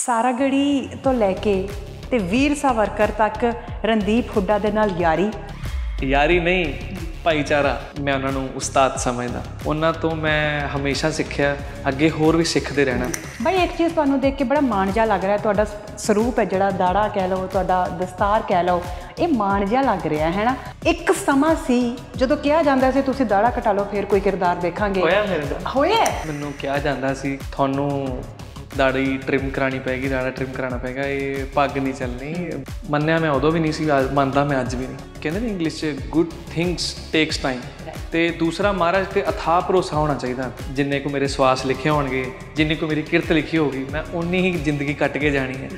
ਸਾਰਾਗੜੀ ਤੋਂ ਲੈ ਕੇ ਤੇ ਵੀਰ ਸਾਵਰਕਰ ਤੱਕ ਰਣਦੀਪ ਹੁੱਡਾ ਦੇ ਨਾਲ ਯਾਰੀ ਯਾਰੀ ਨਹੀਂ ਭਾਈਚਾਰਾ ਮੈਂ ਉਹਨਾਂ ਨੂੰ ਉਸਤਾਦ ਸਮਝਦਾ ਉਹਨਾਂ ਤੋਂ ਮੈਂ ਹਮੇਸ਼ਾ ਸਿੱਖਿਆ ਅੱਗੇ ਹੋਰ ਵੀ ਸਿੱਖਦੇ ਰਹਿਣਾ ਭਾਈ ਇੱਕ ਚੀਜ਼ ਤੁਹਾਨੂੰ ਦੇਖ ਕੇ ਬੜਾ ਮਾਣ ਜਿਹਾ ਲੱਗ ਰਿਹਾ ਤੁਹਾਡਾ ਸਰੂਪ ਹੈ ਜਿਹੜਾ ਦਾੜਾ ਕਹਿ ਲਓ ਤੁਹਾਡਾ ਦਸਤਾਰ ਕਹਿ ਲਓ ਇਹ ਮਾਣ ਜਿਹਾ ਲੱਗ ਰਿਹਾ ਹੈ ਨਾ ਇੱਕ ਸਮਾਂ ਸੀ ਜਦੋਂ ਕਿਹਾ ਜਾਂਦਾ ਸੀ ਤੁਸੀਂ ਦਾੜਾ ਘਟਾ ਲਓ ਫਿਰ ਕੋਈ ਕਿਰਦਾਰ ਦੇਖਾਂਗੇ ਹੋਇਆ ਮੇਰੇ ਦਾ ਹੋਇਆ ਮੈਨੂੰ ਕਿਹਾ ਜਾਂਦਾ ਸੀ ਤੁਹਾਨੂੰ ਦਾੜੀ ਟ੍ਰਿਮ ਕਰਾਣੀ ਪੈਗੀ ਦਾੜਾ ਟ੍ਰਿਮ ਕਰਾਣਾ ਪੈਗਾ ਇਹ ਪੱਗ ਨਹੀਂ ਚੱਲਣੀ ਮੰਨਿਆ ਮੈਂ ਉਦੋਂ ਵੀ ਨਹੀਂ ਸੀ ਮੰਨਦਾ ਮੈਂ ਅੱਜ ਵੀ ਨਹੀਂ ਕਹਿੰਦੇ ਨੇ ਇੰਗਲਿਸ਼ 'ਚ ਗੁੱਡ ਥਿੰਗਸ ਟੇਕਸ ਟਾਈਮ ਤੇ ਦੂਸਰਾ ਮਹਾਰਾਜ ਤੇ ਅਥਾ ਭਰੋਸਾ ਹੋਣਾ ਚਾਹੀਦਾ ਜਿੰਨੇ ਕੋ ਮੇਰੇ ਸਵਾਸ ਲਿਖੇ ਹੋਣਗੇ ਜਿੰਨੇ ਕੋ ਮੇਰੀ ਕਿਰਤ ਲਿਖੀ ਹੋਗੀ ਮੈਂ ਉਨੀ ਹੀ ਜ਼ਿੰਦਗੀ ਕੱਟ ਕੇ ਜਾਣੀ ਹੈ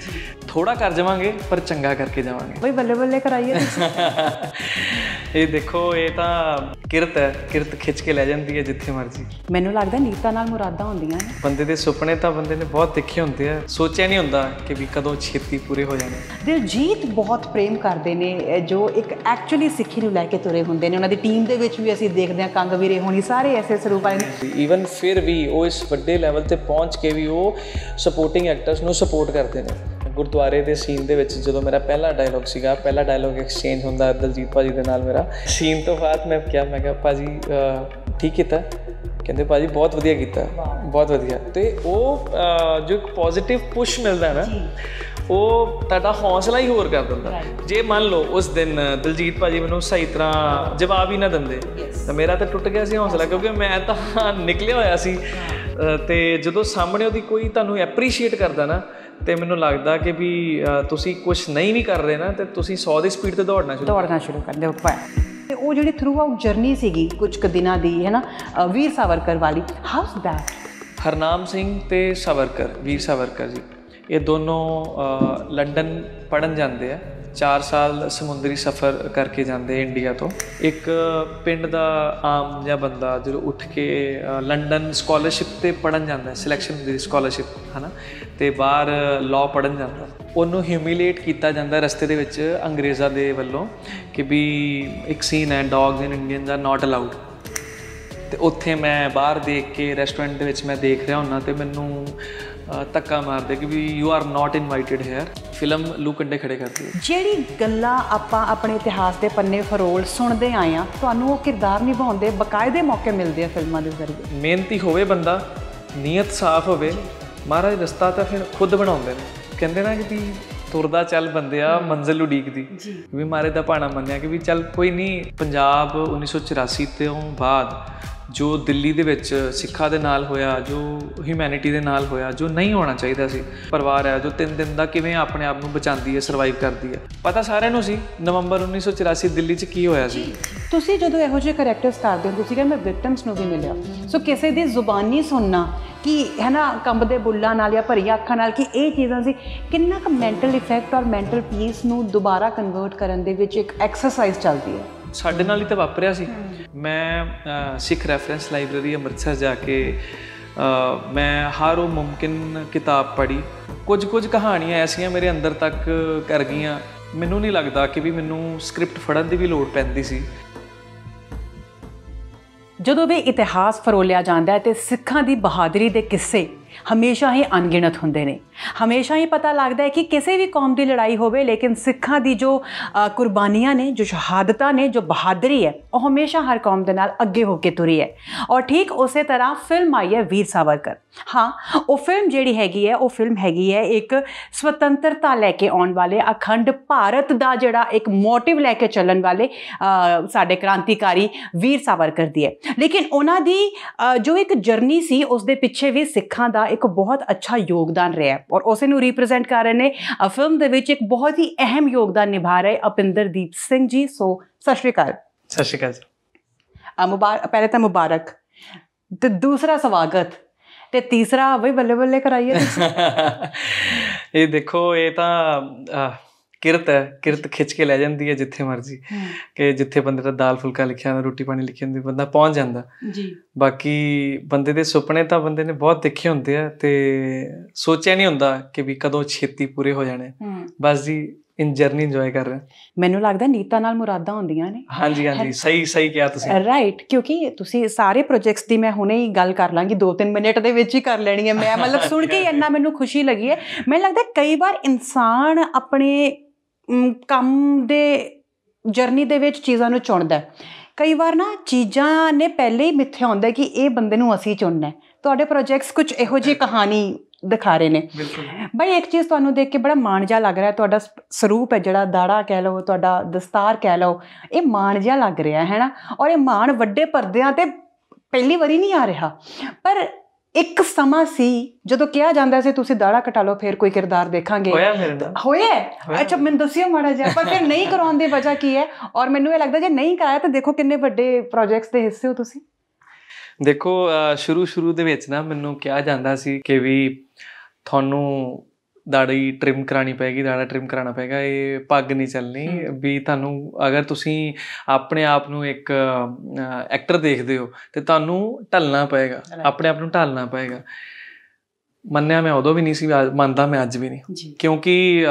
ਥੋੜਾ ਕਰ ਜਾਵਾਂਗੇ ਪਰ ਚੰਗਾ ਕਰਕੇ ਜਾਵਾਂਗੇ ਬਈ ਬੱਲੇ ਬੱਲੇ ਕਰਾਈਏ ਇਹ ਦੇਖੋ ਇਹ ਤਾਂ ਕਿਰਤ ਹੈ ਕਿਰਤ ਖਿੱਚ ਕੇ ਲੈ ਜਾਂਦੀ ਹੈ ਜਿੱਥੇ ਮਰਜ਼ੀ ਮੈਨੂੰ ਲੱਗਦਾ ਨੀਤਾ ਨਾਲ ਮੁਰਾਦਾ ਹੁੰਦੀਆਂ ਨੇ ਬੰਦੇ ਦੇ ਸੁਪਨੇ ਤਾਂ ਬੰਦੇ ਨੇ ਬਹੁਤ ਦੇਖੇ ਹੁੰਦੇ ਆ ਸੋਚਿਆ ਨਹੀਂ ਹੁੰਦਾ ਕਿ ਵੀ ਕਦੋਂ ਛੇਤੀ ਪੂਰੇ ਹੋ ਜਾਣੇ ਦਿਲਜੀਤ ਬਹੁਤ ਪ੍ਰੇਮ ਕਰਦੇ ਨੇ ਜੋ ਇੱਕ ਐਕਚੁਅਲੀ ਸਿੱਖੀ ਨੂੰ ਲੈ ਕੇ ਤੁਰੇ ਹੁੰਦੇ ਨੇ ਉਹਨਾਂ ਦੀ ਟੀਮ ਦੇ ਵਿੱਚ ਵੀ ਅਸੀਂ ਦੇਖਦੇ ਆ ਕੰਗ ਵੀਰੇ ਹੋਣੀ ਸਾਰੇ ਐਸੇ ਸਰੂਪ ਵਾਲੇ ਨੇ ਈਵਨ ਫਿਰ ਵੀ ਉਹ ਇਸ ਵੱਡੇ ਲੈਵਲ ਤੇ ਪਹੁੰਚ ਕੇ ਵੀ ਉਹ ਸਪੋਰਟਿੰਗ ਐਕਟਰਸ ਨੂੰ ਸਪੋਰਟ ਕਰਦੇ ਨੇ ਗੁਰਦੁਆਰੇ ਦੇ ਸੀਨ ਦੇ ਵਿੱਚ ਜਦੋਂ ਮੇਰਾ ਪਹਿਲਾ ਡਾਇਲੌਗ ਸੀਗਾ ਪਹਿਲਾ ਡਾਇਲੌਗ ਐਕਸਚੇਂਜ ਹੁੰਦਾ ਦਲਜੀਤ ਭਾਜੀ ਦੇ ਨਾਲ ਮੇਰਾ ਸੀਨ ਤੋਂ ਬਾਅਦ ਮੈਂ ਕਿਹਾ ਮੈਂ ਕਿਹਾ ਭਾਜੀ ਠੀਕ ਕੀਤਾ ਕਹਿੰਦੇ ਭਾਜੀ ਬਹੁਤ ਵਧੀਆ ਕੀਤਾ ਬਹੁਤ ਵਧੀਆ ਤੇ ਉਹ ਜੋ ਪੋਜ਼ਿਟਿਵ ਪੁਸ਼ ਮਿਲਦਾ ਨਾ ਉਹ ਤੁਹਾਡਾ ਹੌਸਲਾ ਹੀ ਹੋਰ ਕਰ ਦਿੰਦਾ ਜੇ ਮੰਨ ਲਓ ਉਸ ਦਿਨ ਦਿਲਜੀਤ ਭਾਜੀ ਮੈਨੂੰ ਸਹੀ ਤਰ੍ਹਾਂ ਜਵਾਬ ਹੀ ਨਾ ਦਿੰਦੇ ਤਾਂ ਮੇਰਾ ਤਾਂ ਟੁੱਟ ਗਿਆ ਸੀ ਹੌਸਲਾ ਕਿਉਂਕਿ ਮੈਂ ਤਾਂ ਨਿਕਲਿਆ ਹੋਇਆ ਸੀ ਤੇ ਜਦੋਂ ਸਾਹਮਣੇ ਉਹਦੀ ਕੋਈ ਤੁਹਾਨੂੰ ਐਪਰੀਸ਼ੀਏਟ ਕਰਦਾ ਨਾ ਤੇ ਮੈਨੂੰ ਲੱਗਦਾ ਕਿ ਵੀ ਤੁਸੀਂ ਕੁਝ ਨਹੀਂ ਵੀ ਕਰ ਰਹੇ ਨਾ ਤੇ ਤੁਸੀਂ 100 ਦੀ ਸਪੀਡ ਤੇ ਦੌੜਨਾ ਸ਼ੁਰੂ ਦੌੜਨਾ ਸ਼ੁਰੂ ਕਰ ਦਿਓ ਭਾਈ ਤੇ ਉਹ ਜਿਹੜੀ ਥਰੂ ਆਊਟ ਜਰਨੀ ਸੀਗੀ ਕੁਝ ਕੁ ਦਿਨਾਂ ਦੀ ਹੈ ਨਾ ਵੀਰ ਸਾਵਰਕਰ ਵਾਲੀ ਹਾਊਸ ਦੈਟ ਹਰਨਾਮ ਸਿੰਘ ਤੇ ਸਾਵਰਕਰ ਵੀਰ ਸਾਵਰਕਰ ਜੀ ਇਹ ਦੋਨੋਂ ਲੰਡਨ ਪੜਨ ਜਾਂਦੇ ਆ 4 ਸਾਲ ਸਮੁੰਦਰੀ ਸਫ਼ਰ ਕਰਕੇ ਜਾਂਦੇ ਇੰਡੀਆ ਤੋਂ ਇੱਕ ਪਿੰਡ ਦਾ ਆਮ ਜਿਹਾ ਬੰਦਾ ਜਦੋਂ ਉੱਠ ਕੇ ਲੰਡਨ ਸਕਾਲਰਸ਼ਿਪ ਤੇ ਪੜਨ ਜਾਂਦਾ ਸਿਲੈਕਸ਼ਨ ਦੀ ਸਕਾਲਰਸ਼ਿਪ ਹਨਾ ਤੇ ਬਾਹਰ ਲਾਅ ਪੜਨ ਜਾਂਦਾ ਉਹਨੂੰ ਹਿਊਮਿਲੇਟ ਕੀਤਾ ਜਾਂਦਾ ਰਸਤੇ ਦੇ ਵਿੱਚ ਅੰਗਰੇਜ਼ਾਂ ਦੇ ਵੱਲੋਂ ਕਿ ਵੀ ਇੱਕ ਸੀਨ ਹੈ dogs and Indians are not allowed ਤੇ ਉੱਥੇ ਮੈਂ ਬਾਹਰ ਦੇਖ ਕੇ ਰੈਸਟੋਰੈਂਟ ਦੇ ਵਿੱਚ ਮੈਂ ਦੇਖ ਰਿਹਾ ਹੁੰਨਾ ਤੇ ਮੈਨੂੰ ਤੱਕਾ ਮਾਰਦੇ ਕਿ ਵੀ you are not invited here film ਲੂ ਕੰਡੇ ਖੜੇ ਕਰਦੀ ਹੈ ਜਿਹੜੀ ਗੱਲਾਂ ਆਪਾਂ ਆਪਣੇ ਇਤਿਹਾਸ ਦੇ ਪੰਨੇ ਫਰੋਲ ਸੁਣਦੇ ਆਏ ਆ ਤੁਹਾਨੂੰ ਉਹ ਕਿਰਦਾਰ ਨਿਭਾਉਂਦੇ ਬਕਾਇਦੇ ਮੌਕੇ ਮਿਲਦੇ ਆ ਫਿਲਮਾਂ ਦੇ ਜ਼ਰੀਏ ਮਿਹਨਤੀ ਹੋਵੇ ਬੰਦਾ ਨੀਅਤ ਸਾਫ਼ ਹੋਵੇ ਮਹਾਰਾਜ ਰਸਤਾ ਤਾਂ ਫਿਰ ਖੁਦ ਬਣਾਉਂਦੇ ਨੇ ਕਹਿੰਦੇ ਨਾ ਕਿ ਵੀ ਤੁਰਦਾ ਚੱਲ ਬੰਦਿਆ ਮੰਜ਼ਿਲ ਉਡੀਕਦੀ ਵੀ ਮਾਰੇ ਦਾ ਪਾਣਾ ਮੰਨਿਆ ਕਿ ਵੀ ਚੱਲ ਕੋਈ ਨਹੀਂ ਪੰਜਾਬ 1984 ਤੋਂ ਬਾਅਦ ਜੋ ਦਿੱਲੀ ਦੇ ਵਿੱਚ ਸਿੱਖਾਂ ਦੇ ਨਾਲ ਹੋਇਆ ਜੋ ਹਿਊਮੈਨਿਟੀ ਦੇ ਨਾਲ ਹੋਇਆ ਜੋ ਨਹੀਂ ਹੋਣਾ ਚਾਹੀਦਾ ਸੀ ਪਰਿਵਾਰ ਹੈ ਜੋ 3 ਦਿਨ ਦਾ ਕਿਵੇਂ ਆਪਣੇ ਆਪ ਨੂੰ ਬਚਾਉਂਦੀ ਹੈ ਸਰਵਾਈਵ ਕਰਦੀ ਹੈ ਪਤਾ ਸਾਰਿਆਂ ਨੂੰ ਸੀ ਨਵੰਬਰ 1984 ਦਿੱਲੀ 'ਚ ਕੀ ਹੋਇਆ ਸੀ ਤੁਸੀਂ ਜਦੋਂ ਇਹੋ ਜਿਹੇ ਕੈਰੈਕਟਰਸ ਕਰਦੇ ਹੋ ਤੁਸੀਂ ਕਹਿੰਦੇ ਮੈਂ ਵਿਕਟਮਸ ਨੂੰ ਵੀ ਮਿਲਿਆ ਸੋ ਕਿਸੇ ਦੀ ਜ਼ੁਬਾਨੀ ਸੁਣਨਾ ਕਿ ਹੈ ਨਾ ਕੰਬਦੇ ਬੁੱਲਾਂ ਨਾਲ ਜਾਂ ਭਰੀਆਂ ਅੱਖਾਂ ਨਾਲ ਕਿ ਇਹ ਚੀਜ਼ਾਂ ਸੀ ਕਿੰਨਾ ਕੁ ਮੈਂਟਲ ਇਫੈਕਟ ਔਰ ਮੈਂਟਲ ਪੀਸ ਨੂੰ ਦੁਬਾਰਾ ਕਨਵਰਟ ਕਰਨ ਦੇ ਵਿੱਚ ਇੱਕ ਐਕਸਰਸਾਈਜ਼ ਚੱਲਦੀ ਹੈ ਸਾਡੇ ਨਾਲ ਹੀ ਤਾਂ ਵਾਪਰਿਆ ਸੀ ਮੈਂ ਸਿੱਖ ਰੈਫਰੈਂਸ ਲਾਇਬ੍ਰੇਰੀ ਅੰਮ੍ਰਿਤਸਰ ਜਾ ਕੇ ਮੈਂ ਹਰ ਉਹ ਮੁਮਕਿਨ ਕਿਤਾਬ ਪੜ੍ਹੀ ਕੁਝ ਕੁਝ ਕਹਾਣੀਆਂ ਐਸੀਆਂ ਮੇਰੇ ਅੰਦਰ ਤੱਕ ਕਰ ਗਈਆਂ ਮੈਨੂੰ ਨਹੀਂ ਲੱਗਦਾ ਕਿ ਵੀ ਮੈਨੂੰ ਸਕ੍ਰਿਪਟ ਫੜਨ ਦੀ ਵੀ ਲੋੜ ਪੈਂਦੀ ਸੀ ਜਦੋਂ ਵੀ ਇਤਿਹਾਸ ਫਰੋਲਿਆ ਜਾਂਦਾ ਹੈ ਤੇ ਸਿੱਖਾਂ ਦੀ ਬਹਾਦਰੀ ਦੇ ਕਿੱਸੇ ਹਮੇਸ਼ਾ ਹੀ ਅਣਗਿਣਤ ਹੁੰਦੇ ਨੇ ਹਮੇਸ਼ਾ ਹੀ ਪਤਾ ਲੱਗਦਾ ਹੈ ਕਿ ਕਿਸੇ ਵੀ ਕੌਮ ਦੀ ਲੜਾਈ ਹੋਵੇ ਲੇਕਿਨ ਸਿੱਖਾਂ ਦੀ ਜੋ ਕੁਰਬਾਨੀਆਂ ਨੇ ਜੋ ਸ਼ਹਾਦਤਾਂ ਨੇ ਜੋ ਬਹਾਦਰੀ ਹੈ ਉਹ ਹਮੇਸ਼ਾ ਹਰ ਕੌਮ ਦੇ ਨਾਲ ਅੱਗੇ ਹੋ ਕੇ ਤੁਰੀ ਹੈ ਔਰ ਠੀਕ ਉਸੇ ਤਰ੍ਹਾਂ ਫਿਲਮ ਆਈ ਹੈ ਵੀਰ ਸਾਵਰਕਰ ਹਾਂ ਉਹ ਫਿਲਮ ਜਿਹੜੀ ਹੈਗੀ ਹੈ ਉਹ ਫਿਲਮ ਹੈਗੀ ਹੈ ਇੱਕ ਸੁਤੰਤਰਤਾ ਲੈ ਕੇ ਆਉਣ ਵਾਲੇ ਅਖੰਡ ਭਾਰਤ ਦਾ ਜਿਹੜਾ ਇੱਕ ਮੋਟਿਵ ਲੈ ਕੇ ਚੱਲਣ ਵਾਲੇ ਸਾਡੇ ਕ੍ਰਾਂਤੀਕਾਰੀ ਵੀਰ ਸਾਵਰਕਰ ਦੀ ਹੈ ਲੇਕਿਨ ਉਹਨਾਂ ਦੀ ਜੋ ਇੱਕ ਜਰਨੀ ਸੀ ਉਸ ਦੇ ਪਿੱਛੇ ਵੀ ਸਿੱਖਾਂ ਦਾ ਇੱਕ ਬਹੁਤ ਅੱਛਾ ਯੋਗਦਾਨ ਰਿਹਾ ਔਰ ਉਸੇ ਨੂੰ ਰਿਪਰੈਜ਼ੈਂਟ ਕਰ ਰਹੇ ਨੇ ਫਿਲਮ ਦੇ ਵਿੱਚ ਇੱਕ ਬਹੁਤ ਹੀ ਅਹਿਮ ਯੋਗਦਾਨ ਨਿਭਾ ਰਹੇ ਅਪਿੰਦਰਦੀਪ ਸਿੰਘ ਜੀ ਸੋ ਸਤਿ ਸ਼੍ਰੀ ਅਕਾਲ ਸਤਿ ਸ਼੍ਰੀ ਅਕਾਲ ਮੁਬਾਰਕ ਪਹਿਲੇ ਤਾਂ ਮੁਬਾਰਕ ਤੇ ਦੂਸਰਾ ਸਵਾਗਤ ਤੇ ਤੀਸਰਾ ਵੀ ਬੱਲੇ ਬੱਲੇ ਕਰਾਈਏ ਇਹ ਦੇਖੋ ਇਹ ਤਾਂ ਕਿਰਤ ਹੈ ਕਿਰਤ ਖਿੱਚ ਕੇ ਲੈ ਜਾਂਦੀ ਹੈ ਜਿੱਥੇ ਮਰਜ਼ੀ ਕਿ ਜਿੱਥੇ ਬੰਦੇ ਦਾ ਦਾਲ ਫੁਲਕਾ ਲਿਖਿਆ ਹੁੰਦਾ ਰੋਟੀ ਪਾਣੀ ਲਿਖਿਆ ਹੋਵੇ ਬੰਦਾ ਪਹੁੰਚ ਜਾਂਦਾ ਜੀ ਬਾਕੀ ਬੰਦੇ ਦੇ ਸੁਪਨੇ ਤਾਂ ਬੰਦੇ ਨੇ ਬਹੁਤ ਦੇਖੇ ਹੁੰਦੇ ਆ ਤੇ ਸੋਚਿਆ ਨਹੀਂ ਹੁੰਦਾ ਕਿ ਵੀ ਕਦੋਂ ਛੇਤੀ ਪੂਰੇ ਹੋ ਜਾਣੇ ਬਸ ਜੀ ਇਨ ਜਰਨੀ ਇੰਜੋਏ ਕਰ ਰਹੇ ਮੈਨੂੰ ਲੱਗਦਾ ਨੀਤਾ ਨਾਲ ਮੁਰਾਦਾਂ ਹੁੰਦੀਆਂ ਨੇ ਹਾਂਜੀ ਹਾਂਜੀ ਸਹੀ ਸਹੀ ਕਿਹਾ ਤੁਸੀਂ ਰਾਈਟ ਕਿਉਂਕਿ ਤੁਸੀਂ ਸਾਰੇ ਪ੍ਰੋਜੈਕਟਸ ਦੀ ਮੈਂ ਹੁਣੇ ਹੀ ਗੱਲ ਕਰ ਲਾਂਗੀ 2-3 ਮਿੰਟ ਦੇ ਵਿੱਚ ਹੀ ਕਰ ਲੈਣੀ ਹੈ ਮੈਂ ਮਤਲਬ ਸੁਣ ਕੇ ਇੰਨਾ ਮੈਨੂੰ ਖੁਸ਼ੀ ਲੱਗੀ ਹੈ ਮੈਨੂੰ ਲੱਗਦਾ ਕਈ ਵਾਰ ਇਨਸਾਨ ਆਪਣੇ ਕੰਮ ਦੇ ਜਰਨੀ ਦੇ ਵਿੱਚ ਚੀਜ਼ਾਂ ਨੂੰ ਚੁਣਦਾ ਕਈ ਵਾਰ ਨਾ ਚੀਜ਼ਾਂ ਨੇ ਪਹਿਲੇ ਹੀ ਮਿੱਥਿਆ ਹੁੰਦਾ ਕਿ ਇਹ ਬੰਦੇ ਨੂੰ ਅਸੀਂ ਚੁਣਨਾ ਹੈ ਤੁਹਾਡੇ ਪ੍ਰੋਜੈਕਟਸ ਕੁਝ ਇਹੋ ਜਿਹੀ ਕਹਾਣੀ ਦਿਖਾ ਰਹੇ ਨੇ ਬਈ ਇੱਕ ਚੀਜ਼ ਤੁਹਾਨੂੰ ਦੇਖ ਕੇ ਬੜਾ ਮਾਣ ਜਿਹਾ ਲੱਗ ਰਿਹਾ ਤੁਹਾਡਾ ਸਰੂਪ ਹੈ ਜਿਹੜਾ ਦਾੜਾ ਕਹਿ ਲਓ ਤੁਹਾਡਾ ਦਸਤਾਰ ਕਹਿ ਲਓ ਇਹ ਮਾਣ ਜਿਹਾ ਲੱਗ ਰਿਹਾ ਹੈ ਨਾ ਔਰ ਇਹ ਮਾਣ ਵੱਡੇ ਪਰਦਿਆਂ ਤੇ ਪਹਿਲੀ ਵਾਰੀ ਨਹੀਂ ਆ ਰਿਹਾ ਪਰ ਇੱਕ ਸਮਾਂ ਸੀ ਜਦੋਂ ਕਿਹਾ ਜਾਂਦਾ ਸੀ ਤੁਸੀਂ ਦਾੜਾ ਕਟਾ ਲਓ ਫਿਰ ਕੋਈ ਕਿਰਦਾਰ ਦੇਖਾਂਗੇ ਹੋਇਆ ਫਿਰ ਨਾਲ ਹੋਇਆ ਅੱਛਾ ਮੈਨੂੰ ਦੱਸਿਓ ਮਾੜਾ ਜਿਹਾ ਪਰ ਫਿਰ ਨਹੀਂ ਕਰਾਉਣ ਦੀ ਵਜ੍ਹਾ ਕੀ ਹੈ ਔਰ ਮੈਨੂੰ ਇਹ ਲੱਗਦਾ ਜੇ ਨਹੀਂ ਕਰਾਇਆ ਤਾਂ ਦੇਖੋ ਕਿੰਨੇ ਵੱਡੇ ਪ੍ਰੋਜੈਕਟਸ ਦੇ ਹਿੱਸੇ ਹੋ ਤੁਸੀਂ ਦੇਖੋ ਸ਼ੁਰੂ ਸ਼ੁਰੂ ਦੇ ਵਿੱਚ ਨਾ ਮੈਨੂੰ ਕਿਹਾ ਜਾਂਦਾ ਸੀ ਕਿ ਵੀ ਤੁਹਾਨੂੰ ਦਾੜੀ ਟ੍ਰਿਮ ਕਰਾਣੀ ਪੈਗੀ ਦਾੜਾ ਟ੍ਰਿਮ ਕਰਾਣਾ ਪੈਗਾ ਇਹ ਪੱਗ ਨਹੀਂ ਚੱਲਣੀ ਵੀ ਤੁਹਾਨੂੰ ਅਗਰ ਤੁਸੀਂ ਆਪਣੇ ਆਪ ਨੂੰ ਇੱਕ ਐਕਟਰ ਦੇਖਦੇ ਹੋ ਤੇ ਤੁਹਾਨੂੰ ਢਲਣਾ ਪਏਗਾ ਆਪਣੇ ਆਪ ਨੂੰ ਢਲਣਾ ਪਏਗਾ ਮੰਨਿਆ ਮੈਂ ਉਦੋਂ ਵੀ ਨਹੀਂ ਸੀ ਮੰਨਦਾ ਮੈਂ ਅੱਜ ਵੀ ਨਹੀਂ ਕਿਉਂਕਿ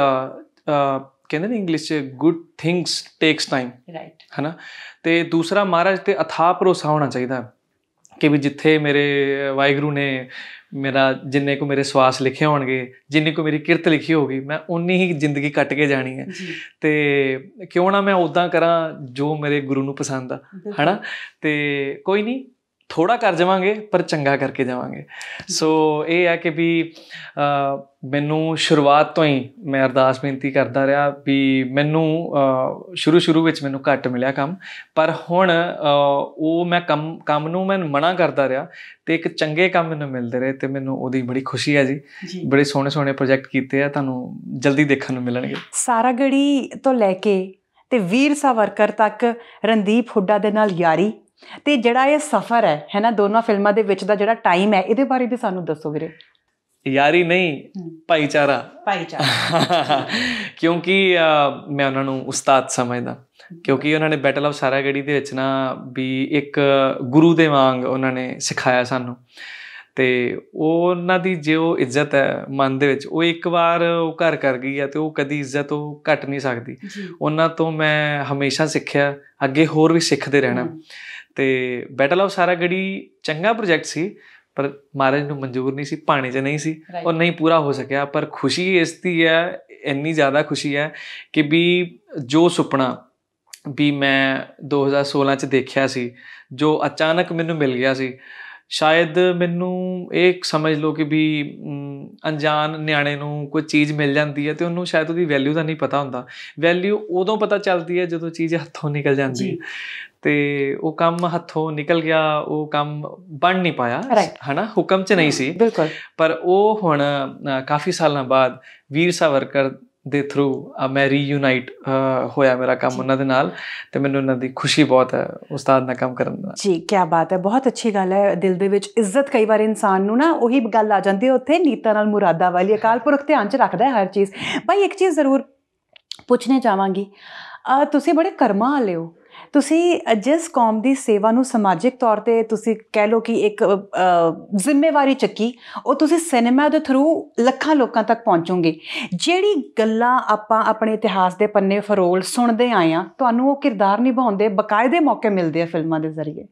ਕਹਿੰਦੇ ਨੇ ਇੰਗਲਿਸ਼ 'ਚ good things takes time right ਹੈਨਾ ਤੇ ਦੂਸਰਾ ਮਹਾਰਾਜ ਤੇ ਅਥਾਪ ਭਰੋਸਾ ਹੋਣਾ ਚਾਹੀਦਾ ਕਿ ਵੀ ਜਿੱਥੇ ਮੇਰੇ ਵਾਇਗਰੂ ਨੇ ਮੇਰਾ ਜਿੰਨੇ ਕੋ ਮੇਰੇ ਸਵਾਸ ਲਿਖੇ ਹੋਣਗੇ ਜਿੰਨੇ ਕੋ ਮੇਰੀ ਕਿਰਤ ਲਿਖੀ ਹੋਗੀ ਮੈਂ ਉਨੀ ਹੀ ਜ਼ਿੰਦਗੀ ਕੱਟ ਕੇ ਜਾਣੀ ਹੈ ਤੇ ਕਿਉਂ ਨਾ ਮੈਂ ਉਦਾਂ ਕਰਾਂ ਜੋ ਮੇਰੇ ਗੁਰੂ ਨੂੰ ਪਸੰਦ ਆ ਹਨਾ ਤੇ ਕੋਈ ਨਹੀਂ ਥੋੜਾ ਕਰ ਜਾਵਾਂਗੇ ਪਰ ਚੰਗਾ ਕਰਕੇ ਜਾਵਾਂਗੇ ਸੋ ਇਹ ਹੈ ਕਿ ਵੀ ਮੈਨੂੰ ਸ਼ੁਰੂਆਤ ਤੋਂ ਹੀ ਮੈਂ ਅਰਦਾਸ ਬੇਨਤੀ ਕਰਦਾ ਰਿਹਾ ਵੀ ਮੈਨੂੰ ਸ਼ੁਰੂ ਸ਼ੁਰੂ ਵਿੱਚ ਮੈਨੂੰ ਘੱਟ ਮਿਲਿਆ ਕੰਮ ਪਰ ਹੁਣ ਉਹ ਮੈਂ ਕੰਮ ਕੰਮ ਨੂੰ ਮੈਂ ਮਨਾ ਕਰਦਾ ਰਿਹਾ ਤੇ ਇੱਕ ਚੰਗੇ ਕੰਮ ਮੈਨੂੰ ਮਿਲਦੇ ਰਹੇ ਤੇ ਮੈਨੂੰ ਉਹਦੀ ਬੜੀ ਖੁਸ਼ੀ ਹੈ ਜੀ ਬੜੇ ਸੋਹਣੇ ਸੋਹਣੇ ਪ੍ਰੋਜੈਕਟ ਕੀਤੇ ਆ ਤੁਹਾਨੂੰ ਜਲਦੀ ਦੇਖਣ ਨੂੰ ਮਿਲਣਗੇ ਸਾਰਾ ਗੜੀ ਤੋਂ ਲੈ ਕੇ ਤੇ ਵੀਰ ਸਾਵਰਕਰ ਤੱਕ ਰਣਦੀਪ ਹੁੱਡਾ ਦੇ ਨਾਲ ਯਾਰੀ ਤੇ ਜਿਹੜਾ ਇਹ ਸਫ਼ਰ ਹੈ ਹੈ ਨਾ ਦੋਨੋਂ ਫਿਲਮਾਂ ਦੇ ਵਿੱਚ ਦਾ ਜਿਹੜਾ ਟਾਈਮ ਹੈ ਇਹਦੇ ਬਾਰੇ ਵੀ ਸਾਨੂੰ ਦੱਸੋ ਵੀਰੇ ਯਾਰੀ ਨਹੀਂ ਭਾਈਚਾਰਾ ਭਾਈਚਾਰਾ ਕਿਉਂਕਿ ਮੈਂ ਉਹਨਾਂ ਨੂੰ ਉਸਤਾਦ ਸਮਝਦਾ ਕਿਉਂਕਿ ਉਹਨਾਂ ਨੇ ਬੈਟਲ ਆਫ ਸਾਰਾਗੜੀ ਦੇ ਵਿੱਚ ਨਾ ਵੀ ਇੱਕ ਗੁਰੂ ਦੇ ਵਾਂਗ ਉਹਨਾਂ ਨੇ ਸਿਖਾਇਆ ਸਾਨੂੰ ਤੇ ਉਹਨਾਂ ਦੀ ਜੋ ਇੱਜ਼ਤ ਹੈ ਮਨ ਦੇ ਵਿੱਚ ਉਹ ਇੱਕ ਵਾਰ ਉਹ ਘਰ ਕਰ ਗਈ ਹੈ ਤੇ ਉਹ ਕਦੀ ਇੱਜ਼ਤ ਉਹ ਘਟ ਨਹੀਂ ਸਕਦੀ ਉਹਨਾਂ ਤੋਂ ਮੈਂ ਹਮੇਸ਼ਾ ਸਿੱਖਿਆ ਅੱਗੇ ਹੋਰ ਵੀ ਸਿੱਖਦੇ ਰਹਿਣਾ ਤੇ ਬੈਟਲ ਆਫ ਸਾਰਾਗੜੀ ਚੰਗਾ ਪ੍ਰੋਜੈਕਟ ਸੀ ਪਰ ਮਹਾਰਾਜ ਨੂੰ ਮਨਜ਼ੂਰ ਨਹੀਂ ਸੀ ਪਾਣੀ 'ਚ ਨਹੀਂ ਸੀ ਉਹ ਨਹੀਂ ਪੂਰਾ ਹੋ ਸਕਿਆ ਪਰ ਖੁਸ਼ੀ ਇਸ ਦੀ ਹੈ ਇੰਨੀ ਜ਼ਿਆਦਾ ਖੁਸ਼ੀ ਹੈ ਕਿ ਵੀ ਜੋ ਸੁਪਨਾ ਵੀ ਮੈਂ 2016 ਚ ਦੇਖਿਆ ਸੀ ਜੋ ਅਚਾਨਕ ਮੈਨੂੰ ਮਿਲ ਗਿਆ ਸੀ ਸ਼ਾਇਦ ਮੈਨੂੰ ਇਹ ਸਮਝ ਲਓ ਕਿ ਵੀ ਅਣਜਾਣ ਨਿਆਣੇ ਨੂੰ ਕੋਈ ਚੀਜ਼ ਮਿਲ ਜਾਂਦੀ ਹੈ ਤੇ ਉਹਨੂੰ ਸ਼ਾਇਦ ਉਹਦੀ ਵੈਲਿਊ ਦਾ ਨਹੀਂ ਪਤਾ ਹੁੰਦਾ ਵੈਲਿਊ ਉਦੋਂ ਪਤਾ ਚੱਲਦੀ ਹੈ ਜਦੋਂ ਚੀਜ਼ ਹੱਥੋਂ ਨਿਕਲ ਜਾਂਦੀ ਹੈ ਤੇ ਉਹ ਕੰਮ ਹੱਥੋਂ ਨਿਕਲ ਗਿਆ ਉਹ ਕੰਮ ਬਣ ਨਹੀਂ ਪਾਇਆ ਹਨਾ ਹੁਕਮ 'ਚ ਨਹੀਂ ਸੀ ਬਿਲਕੁਲ ਪਰ ਉਹ ਹੁਣ ਕਾਫੀ ਸਾਲਾਂ ਬਾਅਦ ਵੀਰ ਸਾਵਰਕਰ ਦੇ ਥਰੂ ਮੈਂ ਰੀਯੂਨਾਈਟ ਹੋਇਆ ਮੇਰਾ ਕੰਮ ਉਹਨਾਂ ਦੇ ਨਾਲ ਤੇ ਮੈਨੂੰ ਉਹਨਾਂ ਦੀ ਖੁਸ਼ੀ ਬਹੁਤ ਹੈ ਉਸਤਾਦ ਨਾਲ ਕੰਮ ਕਰਨ ਦਾ ਜੀ ਕੀ ਬਾਤ ਹੈ ਬਹੁਤ ਅੱਛੀ ਗੱਲ ਹੈ ਦਿਲ ਦੇ ਵਿੱਚ ਇੱਜ਼ਤ ਕਈ ਵਾਰ ਇਨਸਾਨ ਨੂੰ ਨਾ ਉਹੀ ਗੱਲ ਆ ਜਾਂਦੀ ਹੈ ਉੱਥੇ ਨੀਤਾਂ ਨਾਲ ਮੁਰਾਦਾ ਵਾਲੀ ਅਕਾਲ ਪੁਰਖ ਧਿਆਨ ਚ ਰੱਖਦਾ ਹੈ ਹਰ ਚੀਜ਼ ਭਾਈ ਇੱਕ ਚੀਜ਼ ਜ਼ਰੂਰ ਪੁੱਛਨੇ ਚਾਹਾਂਗੀ ਤੁਸੀਂ ਬੜੇ ਕਰਮਾ ਵਾਲੇ ਹੋ ਤੁਸੀਂ ਜਿਸ ਕੌਮ ਦੀ ਸੇਵਾ ਨੂੰ ਸਮਾਜਿਕ ਤੌਰ ਤੇ ਤੁਸੀਂ ਕਹਿ ਲੋ ਕਿ ਇੱਕ ਜ਼ਿੰਮੇਵਾਰੀ ਚੱਕੀ ਉਹ ਤੁਸੀਂ ਸਿਨੇਮਾ ਦੇ ਥਰੂ ਲੱਖਾਂ ਲੋਕਾਂ ਤੱਕ ਪਹੁੰਚੋਗੇ ਜਿਹੜੀ ਗੱਲਾਂ ਆਪਾਂ ਆਪਣੇ ਇਤਿਹਾਸ ਦੇ ਪੰਨੇ ਫਰੋਲ ਸੁਣਦੇ ਆਏ ਆ ਤੁਹਾਨੂੰ ਉਹ ਕਿਰਦਾਰ ਨਿਭਾਉਂਦੇ ਬਕਾਇਦੇ ਮੌਕੇ ਮਿਲਦੇ ਆ ਫਿਲਮਾਂ ਦੇ ਜ਼ਰੀਏ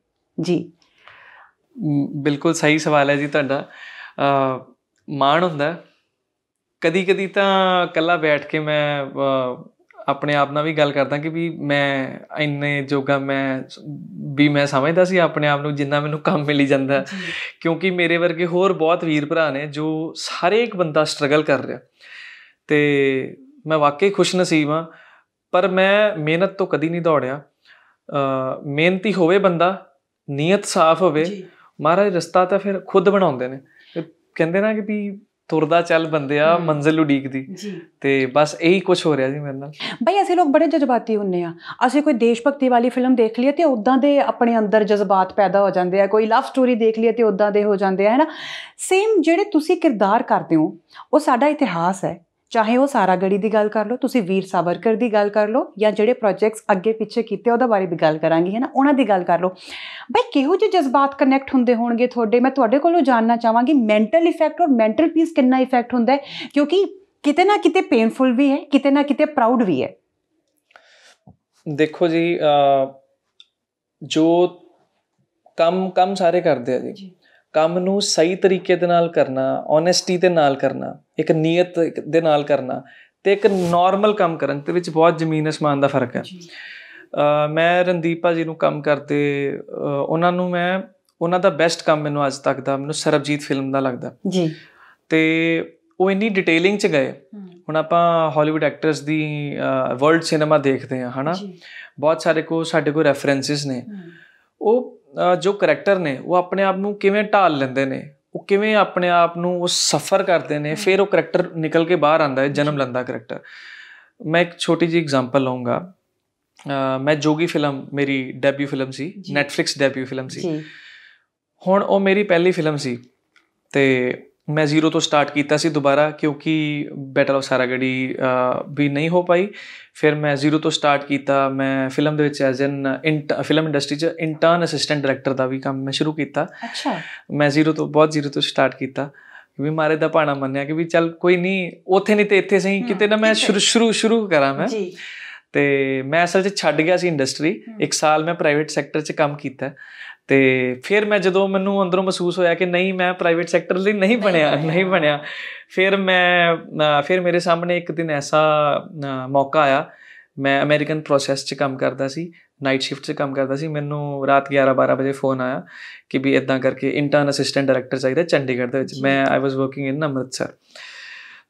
ਜੀ ਬਿਲਕੁਲ ਸਹੀ ਸਵਾਲ ਹੈ ਜੀ ਤੁਹਾਡਾ ਮਾਣ ਹੁੰਦਾ ਕਦੀ ਕਦੀ ਤਾਂ ਇਕੱਲਾ ਬੈਠ ਕੇ ਮੈਂ ਆਪਣੇ ਆਪ ਨਾਲ ਵੀ ਗੱਲ ਕਰਦਾ ਕਿ ਵੀ ਮੈਂ ਇੰਨੇ ਜੋਗਾ ਮੈਂ ਵੀ ਮੈਂ ਸਮਝਦਾ ਸੀ ਆਪਣੇ ਆਪ ਨੂੰ ਜਿੰਨਾ ਮੈਨੂੰ ਕੰਮ ਮਿਲੀ ਜਾਂਦਾ ਕਿਉਂਕਿ ਮੇਰੇ ਵਰਗੇ ਹੋਰ ਬਹੁਤ ਵੀਰ ਭਰਾ ਨੇ ਜੋ ਸਾਰੇ ਇੱਕ ਬੰਦਾ ਸਟਰਗਲ ਕਰ ਰਿਹਾ ਤੇ ਮੈਂ ਵਾਕਈ ਖੁਸ਼ ਨਸੀਬ ਹਾਂ ਪਰ ਮੈਂ ਮਿਹਨਤ ਤੋਂ ਕਦੀ ਨਹੀਂ ਦੌੜਿਆ ਮਿਹਨਤੀ ਹੋਵੇ ਬੰਦਾ ਨੀਅਤ ਸਾਫ਼ ਹੋਵੇ ਮਹਾਰਾਜ ਰਸਤਾ ਤਾਂ ਫਿਰ ਖੁਦ ਬਣਾਉਂਦੇ ਨੇ ਕਹਿੰਦੇ ਨਾ ਕਿ ਵੀ ਤੁਰਦਾ ਚੱਲ ਬੰਦਿਆ ਮੰਜ਼ਿਲ ਉਡੀਕਦੀ ਤੇ ਬਸ ਇਹੀ ਕੁਝ ਹੋ ਰਿਹਾ ਜੀ ਮੇਰੇ ਨਾਲ ਭਾਈ ਅਸੀਂ ਲੋਕ ਬੜੇ ਜਜ਼ਬਾਤੀ ਹੁੰਨੇ ਆ ਅਸੀਂ ਕੋਈ ਦੇਸ਼ ਭਗਤੀ ਵਾਲੀ ਫਿਲਮ ਦੇਖ ਲਈਏ ਤੇ ਉਦਾਂ ਦੇ ਆਪਣੇ ਅੰਦਰ ਜਜ਼ਬਾਤ ਪੈਦਾ ਹੋ ਜਾਂਦੇ ਆ ਕੋਈ ਲਵ ਸਟੋਰੀ ਦੇਖ ਲਈਏ ਤੇ ਉਦਾਂ ਦੇ ਹੋ ਜਾਂਦੇ ਆ ਹੈਨਾ ਸੇਮ ਜਿਹੜੇ ਤੁਸੀਂ ਕਿਰਦਾਰ ਕਰਦੇ ਹੋ ਉਹ ਸਾਡਾ ਇਤਿਹਾਸ ਹੈ ਚਾਹੇ ਉਹ ਸਾਰਾ ਗੜੀ ਦੀ ਗੱਲ ਕਰ ਲਓ ਤੁਸੀਂ ਵੀਰ ਸਾਵਰਕਰ ਦੀ ਗੱਲ ਕਰ ਲਓ ਜਾਂ ਜਿਹੜੇ ਪ੍ਰੋਜੈਕਟਸ ਅੱਗੇ ਪਿੱਛੇ ਕੀਤੇ ਉਹਦਾ ਬਾਰੇ ਵੀ ਗੱਲ ਕਰਾਂਗੇ ਹੈ ਨਾ ਉਹਨਾਂ ਦੀ ਗੱਲ ਕਰ ਲਓ ਬਈ ਕਿਹੋ ਜਿਹੇ ਜਜ਼ਬਾਤ ਕਨੈਕਟ ਹੁੰਦੇ ਹੋਣਗੇ ਤੁਹਾਡੇ ਮੈਂ ਤੁਹਾਡੇ ਕੋਲੋਂ ਜਾਨਣਾ ਚਾਹਾਂਗੀ ਮੈਂਟਲ ਇਫੈਕਟ ਔਰ ਮੈਂਟਲ ਪੀਸ ਕਿੰਨਾ ਇਫੈਕਟ ਹੁੰਦਾ ਹੈ ਕਿਉਂਕਿ ਕਿਤੇ ਨਾ ਕਿਤੇ ਪੇਨਫੁਲ ਵੀ ਹੈ ਕਿਤੇ ਨਾ ਕਿਤੇ ਪ੍ਰਾਊਡ ਵੀ ਹੈ ਦੇਖੋ ਜੀ ਜੋ ਕੰਮ ਕੰਮ ਸਾਰੇ ਕਰਦੇ ਆ ਜੀ ਕੰਮ ਨੂੰ ਸਹੀ ਤਰੀਕੇ ਦੇ ਨਾਲ ਕਰਨਾ ਓਨੈਸਟੀ ਦੇ ਨਾਲ ਕਰਨਾ ਇੱਕ ਨੀਅਤ ਦੇ ਨਾਲ ਕਰਨਾ ਤੇ ਇੱਕ ਨਾਰਮਲ ਕੰਮ ਕਰਨ ਤੇ ਵਿੱਚ ਬਹੁਤ ਜ਼ਮੀਨ ਅਸਮਾਨ ਦਾ ਫਰਕ ਹੈ ਮੈਂ ਰਣਦੀਪਾ ਜੀ ਨੂੰ ਕੰਮ ਕਰਦੇ ਉਹਨਾਂ ਨੂੰ ਮੈਂ ਉਹਨਾਂ ਦਾ ਬੈਸਟ ਕੰਮ ਮੈਨੂੰ ਅੱਜ ਤੱਕ ਦਾ ਮੈਨੂੰ ਸਰਬਜੀਤ ਫਿਲਮ ਦਾ ਲੱਗਦਾ ਜੀ ਤੇ ਉਹ ਇੰਨੀ ਡਿਟੇਲਿੰਗ ਚ ਗਏ ਹੁਣ ਆਪਾਂ ਹਾਲੀਵੁੱਡ ਐਕਟਰਸ ਦੀ ਵਰਲਡ ਸਿਨੇਮਾ ਦੇਖਦੇ ਆ ਹਨਾ ਬਹੁਤ ਸਾਰੇ ਕੋ ਸਾਡੇ ਕੋ ਰੈਫਰੈਂਸਸ ਨੇ ਉਹ ਜੋ ਕੈਰੈਕਟਰ ਨੇ ਉਹ ਆਪਣੇ ਆਪ ਨੂੰ ਕਿਵੇਂ ਢਾਲ ਲੈਂਦੇ ਨੇ ਉਹ ਕਿਵੇਂ ਆਪਣੇ ਆਪ ਨੂੰ ਉਹ ਸਫਰ ਕਰਦੇ ਨੇ ਫਿਰ ਉਹ ਕੈਰੈਕਟਰ ਨਿਕਲ ਕੇ ਬਾਹਰ ਆਂਦਾ ਹੈ ਜਨਮ ਲੈਂਦਾ ਕੈਰੈਕਟਰ ਮੈਂ ਇੱਕ ਛੋਟੀ ਜੀ ਐਗਜ਼ਾਮਪਲ ਲਵਾਂਗਾ ਮੈਂ ਜੋਗੀ ਫਿਲਮ ਮੇਰੀ ਡੈਬਿਊ ਫਿਲਮ ਸੀ Netflix ਡੈਬਿਊ ਫਿਲਮ ਸੀ ਹੁਣ ਉਹ ਮੇਰੀ ਪਹਿਲੀ ਫਿਲਮ ਸੀ ਤੇ ਮੈਂ ਜ਼ੀਰੋ ਤੋਂ ਸਟਾਰਟ ਕੀਤਾ ਸੀ ਦੁਬਾਰਾ ਕਿਉਂਕਿ ਬੈਟਲ ਆਫ ਸਾਰਾਗੜੀ ਵੀ ਨਹੀਂ ਹੋ ਪਾਈ ਫਿਰ ਮੈਂ ਜ਼ੀਰੋ ਤੋਂ ਸਟਾਰਟ ਕੀਤਾ ਮੈਂ ਫਿਲਮ ਦੇ ਵਿੱਚ ਐਜ਼ ਐਨ ਫਿਲਮ ਇੰਡਸਟਰੀ 'ਚ ਇੰਟਰਨ ਅਸਿਸਟੈਂਟ ਡਾਇਰੈਕਟਰ ਦਾ ਵੀ ਕੰਮ ਮੈਂ ਸ਼ੁਰੂ ਕੀਤਾ ਅੱਛਾ ਮੈਂ ਜ਼ੀਰੋ ਤੋਂ ਬਹੁਤ ਜ਼ੀਰੋ ਤੋਂ ਸਟਾਰਟ ਕੀਤਾ ਵੀ ਮਾਰੇ ਦਾ ਪਾਣਾ ਮੰਨਿਆ ਕਿ ਵੀ ਚੱਲ ਕੋਈ ਨਹੀਂ ਉੱਥੇ ਨਹੀਂ ਤੇ ਇੱਥੇ ਸਹੀ ਕਿਤੇ ਨਾ ਮੈਂ ਸ਼ੁਰੂ ਸ਼ੁਰੂ ਸ਼ੁਰੂ ਕਰਾਂ ਮੈਂ ਜੀ ਤੇ ਮੈਂ ਅਸਲ 'ਚ ਛੱਡ ਗਿਆ ਸੀ ਇੰਡਸਟਰੀ ਇੱਕ ਸਾਲ ਮੈਂ ਪ੍ਰਾਈਵੇਟ ਸੈਕਟਰ 'ਚ ਕੰਮ ਕੀਤਾ ਤੇ ਫਿਰ ਮੈਂ ਜਦੋਂ ਮੈਨੂੰ ਅੰਦਰੋਂ ਮਹਿਸੂਸ ਹੋਇਆ ਕਿ ਨਹੀਂ ਮੈਂ ਪ੍ਰਾਈਵੇਟ ਸੈਕਟਰ ਲਈ ਨਹੀਂ ਬਣਿਆ ਨਹੀਂ ਬਣਿਆ ਫਿਰ ਮੈਂ ਫਿਰ ਮੇਰੇ ਸਾਹਮਣੇ ਇੱਕ ਦਿਨ ਐਸਾ ਮੌਕਾ ਆਇਆ ਮੈਂ ਅਮਰੀਕਨ ਪ੍ਰੋਸੈਸ 'ਚ ਕੰਮ ਕਰਦਾ ਸੀ ਨਾਈਟ ਸ਼ਿਫਟ 'ਚ ਕੰਮ ਕਰਦਾ ਸੀ ਮੈਨੂੰ ਰਾਤ 11 12 ਵਜੇ ਫੋਨ ਆਇਆ ਕਿ ਵੀ ਇਦਾਂ ਕਰਕੇ ਇੰਟਰਨ ਅਸਿਸਟੈਂਟ ਡਾਇਰੈਕਟਰ ਚਾਹੀਦਾ ਚੰਡੀਗੜ੍ਹ ਦੇ ਵਿੱਚ ਮੈਂ ਆਈ ਵਾਸ ਵਰਕਿੰਗ ਇਨ ਅੰਮ੍ਰਿਤਸਰ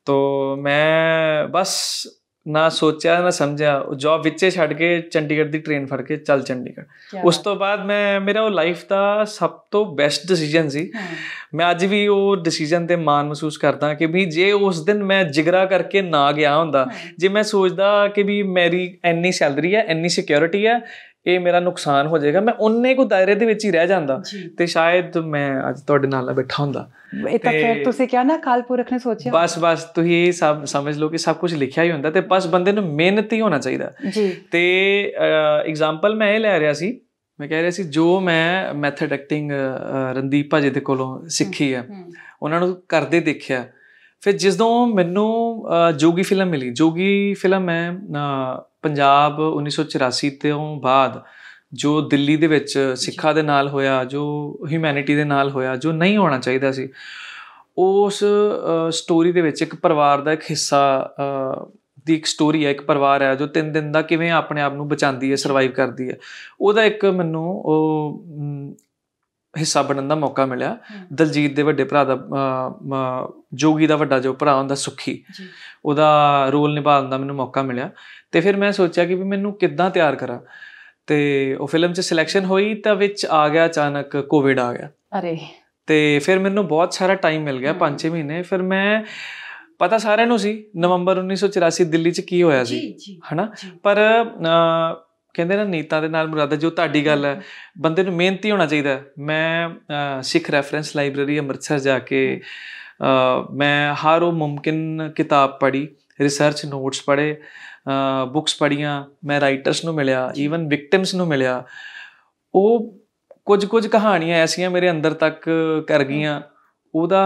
ਤੋਂ ਮੈਂ ਬਸ ਨਾ ਸੋਚਿਆ ਨਾ ਸਮਝਿਆ ਉਹ ਜੌਬ ਵਿੱਚੇ ਛੱਡ ਕੇ ਚੰਡੀਗੜ੍ਹ ਦੀ ਟ੍ਰੇਨ ਫੜ ਕੇ ਚੱਲ ਚੰਡੀਗੜ੍ਹ ਉਸ ਤੋਂ ਬਾਅਦ ਮੈਂ ਮੇਰਾ ਉਹ ਲਾਈਫ ਦਾ ਸਭ ਤੋਂ ਬੈਸਟ ਡਿਸੀਜਨ ਸੀ ਮੈਂ ਅੱਜ ਵੀ ਉਹ ਡਿਸੀਜਨ ਤੇ ਮਾਣ ਮਹਿਸੂਸ ਕਰਦਾ ਕਿ ਵੀ ਜੇ ਉਸ ਦਿਨ ਮੈਂ ਜਿਗਰਾ ਕਰਕੇ ਨਾ ਗਿਆ ਹੁੰਦਾ ਜੇ ਮੈਂ ਸੋਚਦਾ ਕਿ ਵੀ ਮੇਰੀ ਇੰਨੀ ਸੈਲਰੀ ਹੈ ਇੰਨੀ ਸਿਕਿਉਰਿਟੀ ਹੈ ਇਹ ਮੇਰਾ ਨੁਕਸਾਨ ਹੋ ਜਾਏਗਾ ਮੈਂ ਉਹਨੇ ਕੋ ਦਾਇਰੇ ਦੇ ਵਿੱਚ ਹੀ ਰਹਿ ਜਾਂਦਾ ਤੇ ਸ਼ਾਇਦ ਮੈਂ ਅੱਜ ਤੁਹਾਡੇ ਨਾਲ ਬੈਠਾ ਹੁੰਦਾ ਇਹ ਤਾਂ ਫਿਰ ਤੁਸੀਂ ਕਿਹਾ ਨਾ ਕਾਲਪੁਰਖ ਨੇ ਸੋਚਿਆ ਬਸ ਬਸ ਤੁਸੀਂ ਸਭ ਸਮਝ ਲਓ ਕਿ ਸਭ ਕੁਝ ਲਿਖਿਆ ਹੀ ਹੁੰਦਾ ਤੇ ਬਸ ਬੰਦੇ ਨੂੰ ਮਿਹਨਤੀ ਹੋਣਾ ਚਾਹੀਦਾ ਜੀ ਤੇ ਐਗਜ਼ਾਮਪਲ ਮੈਂ ਇਹ ਲੈ ਰਿਹਾ ਸੀ ਮੈਂ ਕਹਿ ਰਿਹਾ ਸੀ ਜੋ ਮੈਂ ਮੈਥਡ ਐਕਟਿੰਗ ਰੰਦੀਪਾ ਜੀ ਦੇ ਕੋਲੋਂ ਸਿੱਖੀ ਹੈ ਉਹਨਾਂ ਨੂੰ ਕਰਦੇ ਦੇਖਿਆ ਫਿਰ ਜਦੋਂ ਮੈਨੂੰ ਜੋਗੀ ਫਿਲਮ ਮਿਲੀ ਜੋਗੀ ਫਿਲਮ ਹੈ ਪੰਜਾਬ 1984 ਤੋਂ ਬਾਅਦ ਜੋ ਦਿੱਲੀ ਦੇ ਵਿੱਚ ਸਿੱਖਾਂ ਦੇ ਨਾਲ ਹੋਇਆ ਜੋ ਹਿਊਮੈਨਿਟੀ ਦੇ ਨਾਲ ਹੋਇਆ ਜੋ ਨਹੀਂ ਹੋਣਾ ਚਾਹੀਦਾ ਸੀ ਉਸ ਸਟੋਰੀ ਦੇ ਵਿੱਚ ਇੱਕ ਪਰਿਵਾਰ ਦਾ ਇੱਕ ਹਿੱਸਾ ਦੀ ਇੱਕ ਸਟੋਰੀ ਹੈ ਇੱਕ ਪਰਿਵਾਰ ਹੈ ਜੋ 3 ਦਿਨ ਦਾ ਕਿਵੇਂ ਆਪਣੇ ਆਪ ਨੂੰ ਬਚਾਉਂਦੀ ਹੈ ਸਰਵਾਈਵ ਕਰਦੀ ਹੈ ਉਹਦਾ ਇੱਕ ਮੈਨੂੰ ਉਹ ਹਿੱਸਾ ਬਣਨ ਦਾ ਮੌਕਾ ਮਿਲਿਆ ਦਲਜੀਤ ਦੇ ਵੱਡੇ ਭਰਾ ਦਾ ਜੋਗੀ ਦਾ ਵੱਡਾ ਜੋ ਭਰਾ ਹੁੰਦਾ ਸੁਖੀ ਉਹਦਾ ਰੋਲ ਨਿਭਾਉਣ ਦਾ ਮੈਨੂੰ ਮੌਕਾ ਮਿਲਿਆ ਤੇ ਫਿਰ ਮੈਂ ਸੋਚਿਆ ਕਿ ਵੀ ਮੈਨੂੰ ਕਿੱਦਾਂ ਤਿਆਰ ਕਰਾਂ ਤੇ ਉਹ ਫਿਲਮ 'ਚ ਸਿਲੈਕਸ਼ਨ ਹੋਈ ਤਾਂ ਵਿੱਚ ਆ ਗਿਆ ਅਚਾਨਕ ਕੋਵਿਡ ਆ ਗਿਆ ਅਰੇ ਤੇ ਫਿਰ ਮੈਨੂੰ ਬਹੁਤ ਸਾਰਾ ਟਾਈਮ ਮਿਲ ਗਿਆ 5-6 ਮਹੀਨੇ ਫਿਰ ਮੈਂ ਪਤਾ ਸਾਰਿਆਂ ਨੂੰ ਸੀ ਨਵੰਬਰ 1984 ਦਿੱਲੀ 'ਚ ਕੀ ਹੋਇਆ ਸੀ ਹਨਾ ਪਰ ਕਹਿੰਦੇ ਨਾ ਨੀਤਾ ਦੇ ਨਾਲ ਮੁਰਾਦਾ ਜੋ ਤੁਹਾਡੀ ਗੱਲ ਹੈ ਬੰਦੇ ਨੂੰ ਮਿਹਨਤੀ ਹੋਣਾ ਚਾਹੀਦਾ ਮੈਂ ਸਿੱਖ ਰੈਫਰੈਂਸ ਲਾਇਬ੍ਰੇਰੀ ਅੰਮ੍ਰਿਤਸਰ ਜਾ ਕੇ ਮੈਂ ਹਰ ਉਹ ਮਮਕਨ ਕਿਤਾਬ ਪੜ੍ਹੀ ਰਿਸਰਚ ਨੋਟਸ ਪੜ੍ਹੇ ਬੁੱਕਸ ਪੜ੍ਹੀਆਂ ਮੈਂ ਰਾਈਟਰਸ ਨੂੰ ਮਿਲਿਆ ਈਵਨ ਵਿਕਟਿਮਸ ਨੂੰ ਮਿਲਿਆ ਉਹ ਕੁਝ ਕੁਝ ਕਹਾਣੀਆਂ ਐਸੀਆਂ ਮੇਰੇ ਅੰਦਰ ਤੱਕ ਕਰ ਗਈਆਂ ਉਹਦਾ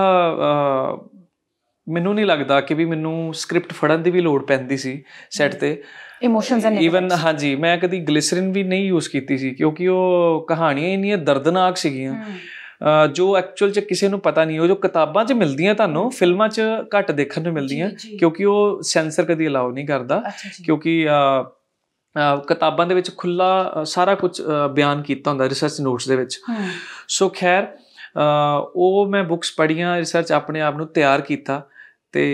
ਮੈਨੂੰ ਨਹੀਂ ਲੱਗਦਾ ਕਿ ਵੀ ਮੈਨੂੰ ਸਕ੍ਰਿਪਟ ਫੜਨ ਦੀ ਵੀ ਲੋੜ ਪੈਂਦੀ ਸੀ ਸੈੱਟ ਤੇ ਇਮੋਸ਼ਨਸ ਐਂਡ ਇਵਨ ਹਾਂਜੀ ਮੈਂ ਕਦੀ ਗਲਿਸਰਿਨ ਵੀ ਨਹੀਂ ਯੂਜ਼ ਕੀਤੀ ਸੀ ਕਿਉਂਕਿ ਉਹ ਕਹਾਣੀਆਂ ਇੰਨੀਆਂ ਦਰਦਨਾਕ ਸੀਗੀਆਂ ਜੋ ਐਕਚੁਅਲ ਚ ਕਿਸੇ ਨੂੰ ਪਤਾ ਨਹੀਂ ਉਹ ਜੋ ਕਿਤਾਬਾਂ 'ਚ ਮਿਲਦੀਆਂ ਤੁਹਾਨੂੰ ਫਿਲਮਾਂ 'ਚ ਘੱਟ ਦੇਖਣ ਨੂੰ ਮਿਲਦੀਆਂ ਕਿਉਂਕਿ ਉਹ ਸੈਂਸਰ ਕਦੀ ਅਲਾਉ ਨਹੀਂ ਕਰਦਾ ਕਿਉਂਕਿ ਕਿਤਾਬਾਂ ਦੇ ਵਿੱਚ ਖੁੱਲਾ ਸਾਰਾ ਕੁਝ ਬਿਆਨ ਕੀਤਾ ਹੁੰਦਾ ਰਿਸਰਚ ਨੋਟਸ ਦੇ ਵਿੱਚ ਸੋ ਖੈਰ ਉਹ ਮੈਂ ਬੁੱਕਸ ਪੜ੍ਹੀਆਂ ਰਿਸਰਚ ਆਪਣੇ ਆਪ ਨੂੰ ਤਿਆਰ ਕੀਤਾ ਤੇ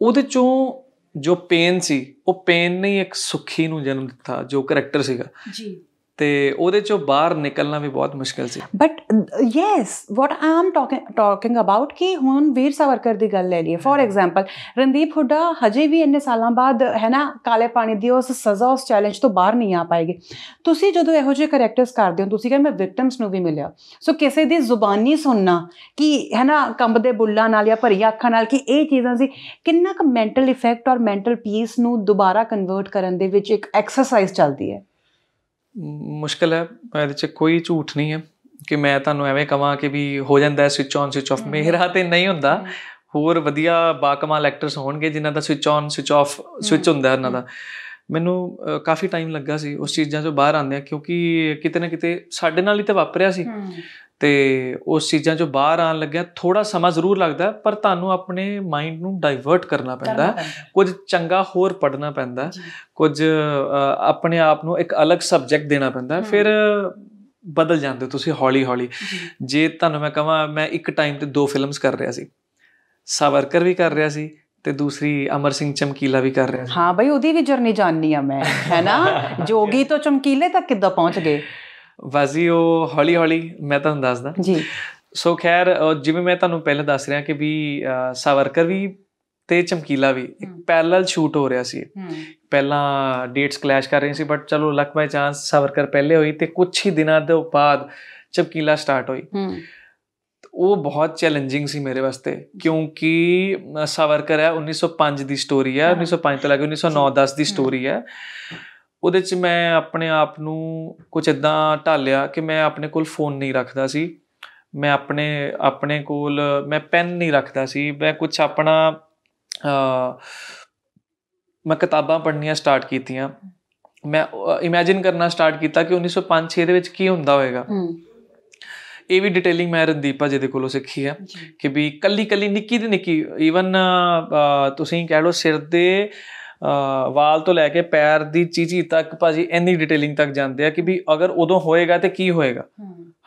ਉਹਦੇ ਚੋਂ ਜੋ ਪੇਨ ਸੀ ਉਹ ਪੇਨ ਨੇ ਇੱਕ ਸੁਖੀ ਨੂੰ ਜਨਮ ਦਿੱਤਾ ਜੋ ਕੈਰੈਕਟਰ ਸੀਗਾ ਜੀ ਤੇ ਉਹਦੇ ਚੋਂ ਬਾਹਰ ਨਿਕਲਣਾ ਵੀ ਬਹੁਤ ਮੁਸ਼ਕਲ ਸੀ but yes what I am talking about ਕਿ ਹੁਣ ਵੀਰ ਸਵਰਕਰ ਦੀ ਗੱਲ ਲੈ ਲਈਏ ਫੋਰ ਐਗਜ਼ਾਮਪਲ ਰਣਦੀਪ ਹੁੱਡਾ ਹਜੇ ਵੀ ਇੰਨੇ ਸਾਲਾਂ ਬਾਅਦ ਹੈ ਨਾ ਕਾਲੇ ਪਾਣੀ ਦੀ ਉਸ ਸਜ਼ਾ ਉਸ ਚੈਲੰਜ ਤੋਂ ਬਾਹਰ ਨਹੀਂ ਆ ਪਾਏਗੇ ਤੁਸੀਂ ਜਦੋਂ ਇਹੋ ਜਿਹੇ ਕੈਰੈਕਟਰਸ ਕਰਦੇ ਹੋ ਤੁਸੀਂ ਕਹਿੰਦੇ ਮੈਂ ਵਿਕਟਮਸ ਨੂੰ ਵੀ ਮਿਲਿਆ ਸੋ ਕਿਸੇ ਦੀ ਜ਼ੁਬਾਨੀ ਸੁਣਨਾ ਕਿ ਹੈ ਨਾ ਕੰਬਦੇ ਬੁੱਲਾਂ ਨਾਲ ਜਾਂ ਭਰੀਆਂ ਅੱਖਾਂ ਨਾਲ ਕਿ ਇਹ ਚੀਜ਼ਾਂ ਸੀ ਕਿੰਨਾ ਕੁ ਮੈਂਟਲ ਇਫੈਕਟ ਔਰ ਮੈਂਟਲ ਪੀਸ ਨੂੰ ਦੁਬਾਰਾ ਕਨਵਰਟ ਕਰਨ ਦੇ ਵਿੱਚ ਇੱਕ ਐਕਸਰਸਾਈਜ਼ ਚੱਲਦੀ ਹੈ ਮੁਸ਼ਕਲ ਹੈ ਇਹਦੇ 'ਚ ਕੋਈ ਝੂਠ ਨਹੀਂ ਹੈ ਕਿ ਮੈਂ ਤੁਹਾਨੂੰ ਐਵੇਂ ਕਹਾਂ ਕਿ ਵੀ ਹੋ ਜਾਂਦਾ ਹੈ ਸਵਿਚ ਆਨ ਸਵਿਚ ਆਫ ਮੇਰਾ ਤੇ ਨਹੀਂ ਹੁੰਦਾ ਹੋਰ ਵਧੀਆ ਬਾਕਮਾਲ ਐਕਟਰਸ ਹੋਣਗੇ ਜਿਨ੍ਹਾਂ ਦਾ switch on switch off switch ਹੁੰਦਾ ਉਹਨਾਂ ਦਾ ਮੈਨੂੰ ਕਾਫੀ ਟਾਈਮ ਲੱਗਾ ਸੀ ਉਸ ਚੀਜ਼ਾਂ ਤੋਂ ਬਾਹਰ ਆਉਂਦੇ ਕਿਉਂਕਿ ਕਿਤੇ ਨਾ ਕਿਤੇ ਸਾਡੇ ਨਾਲ ਹੀ ਤਾਂ ਵਾਪਰਿਆ ਸੀ ਤੇ ਉਸ ਚੀਜ਼ਾਂ ਚੋਂ ਬਾਹਰ ਆਣ ਲੱਗਿਆ ਥੋੜਾ ਸਮਾਂ ਜ਼ਰੂਰ ਲੱਗਦਾ ਪਰ ਤੁਹਾਨੂੰ ਆਪਣੇ ਮਾਈਂਡ ਨੂੰ ਡਾਈਵਰਟ ਕਰਨਾ ਪੈਂਦਾ ਕੁਝ ਚੰਗਾ ਹੋਰ ਪੜਨਾ ਪੈਂਦਾ ਕੁਝ ਆਪਣੇ ਆਪ ਨੂੰ ਇੱਕ ਅਲੱਗ ਸਬਜੈਕਟ ਦੇਣਾ ਪੈਂਦਾ ਫਿਰ ਬਦਲ ਜਾਂਦੇ ਤੁਸੀਂ ਹੌਲੀ ਹੌਲੀ ਜੇ ਤੁਹਾਨੂੰ ਮੈਂ ਕਹਾਂ ਮੈਂ ਇੱਕ ਟਾਈਮ ਤੇ ਦੋ ਫਿਲਮਸ ਕਰ ਰਿਹਾ ਸੀ ਸਵਰਕਰ ਵੀ ਕਰ ਰਿਹਾ ਸੀ ਤੇ ਦੂਸਰੀ ਅਮਰ ਸਿੰਘ ਚਮਕੀਲਾ ਵੀ ਕਰ ਰਿਹਾ ਸੀ ਹਾਂ ਬਈ ਉਹਦੀ ਵੀ ਜਰਨੀ ਜਾਣਨੀ ਆ ਮੈਂ ਹੈਨਾ ਜੋਗੀ ਤੋਂ ਚਮਕੀਲੇ ਤੱਕ ਕਿੱਦਾਂ ਪਹੁੰਚ ਗਏ ਵਾਜ਼ੀ ਉਹ ਹੌਲੀ ਹੌਲੀ ਮੈਂ ਤੁਹਾਨੂੰ ਦੱਸਦਾ ਜੀ ਸੋ ਖੈਰ ਜਿਵੇਂ ਮੈਂ ਤੁਹਾਨੂੰ ਪਹਿਲਾਂ ਦੱਸ ਰਿਹਾ ਕਿ ਵੀ ਸਾਵਰਕਰ ਵੀ ਤੇ ਚਮਕੀਲਾ ਵੀ ਇੱਕ ਪੈਰਲਲ ਸ਼ੂਟ ਹੋ ਰਿਹਾ ਸੀ ਪਹਿਲਾਂ ਡੇਟਸ ਕਲੈਸ਼ ਕਰ ਰਹੀ ਸੀ ਬਟ ਚਲੋ ਲੱਕ ਬਾਈ ਚਾਂਸ ਸਾਵਰਕਰ ਪਹਿਲੇ ਹੋਈ ਤੇ ਕੁਝ ਹੀ ਦਿਨਾਂ ਦੇ ਬਾਅਦ ਚਮਕੀਲਾ ਸਟਾਰਟ ਹੋਈ ਉਹ ਬਹੁਤ ਚੈਲੰਜਿੰਗ ਸੀ ਮੇਰੇ ਵਾਸਤੇ ਕਿਉਂਕਿ ਸਾਵਰਕਰ ਹੈ 1905 ਦੀ ਸਟੋਰੀ ਹੈ 1905 ਤੋਂ ਲੈ ਕੇ 1909-10 ਦੀ ਸਟੋਰੀ ਹੈ ਉਹਦੇ 'ਚ ਮੈਂ ਆਪਣੇ ਆਪ ਨੂੰ ਕੁਝ ਇਦਾਂ ਢਾਲਿਆ ਕਿ ਮੈਂ ਆਪਣੇ ਕੋਲ ਫੋਨ ਨਹੀਂ ਰੱਖਦਾ ਸੀ ਮੈਂ ਆਪਣੇ ਆਪਣੇ ਕੋਲ ਮੈਂ ਪੈਨ ਨਹੀਂ ਰੱਖਦਾ ਸੀ ਮੈਂ ਕੁਝ ਆਪਣਾ ਮੈਂ ਕਿਤਾਬਾਂ ਪੜ੍ਹਨੀਆਂ ਸਟਾਰਟ ਕੀਤੀਆਂ ਮੈਂ ਇਮੇਜਿਨ ਕਰਨਾ ਸਟਾਰਟ ਕੀਤਾ ਕਿ 1905-6 ਦੇ ਵਿੱਚ ਕੀ ਹੁੰਦਾ ਹੋਵੇਗਾ ਇਹ ਵੀ ਡਿਟੇਲਿੰਗ ਮੈਂ ਰਣਦੀਪਾ ਜੀ ਦੇ ਕੋਲੋਂ ਸਿੱਖੀ ਹੈ ਕਿ ਵੀ ਕੱਲੀ ਕੱਲੀ ਨਿੱਕੀ ਦੀ ਨਿੱਕੀ ਈਵਨ ਤੁਸੀਂ ਕਹਿ ਲਓ ਸਿਰ ਦੇ ਵਾਲ ਤੋਂ ਲੈ ਕੇ ਪੈਰ ਦੀ ਚੀਚੀ ਤੱਕ ਭਾਜੀ ਇੰਨੀ ਡਿਟੇਲਿੰਗ ਤੱਕ ਜਾਂਦੇ ਆ ਕਿ ਵੀ ਅਗਰ ਉਦੋਂ ਹੋਏਗਾ ਤੇ ਕੀ ਹੋਏਗਾ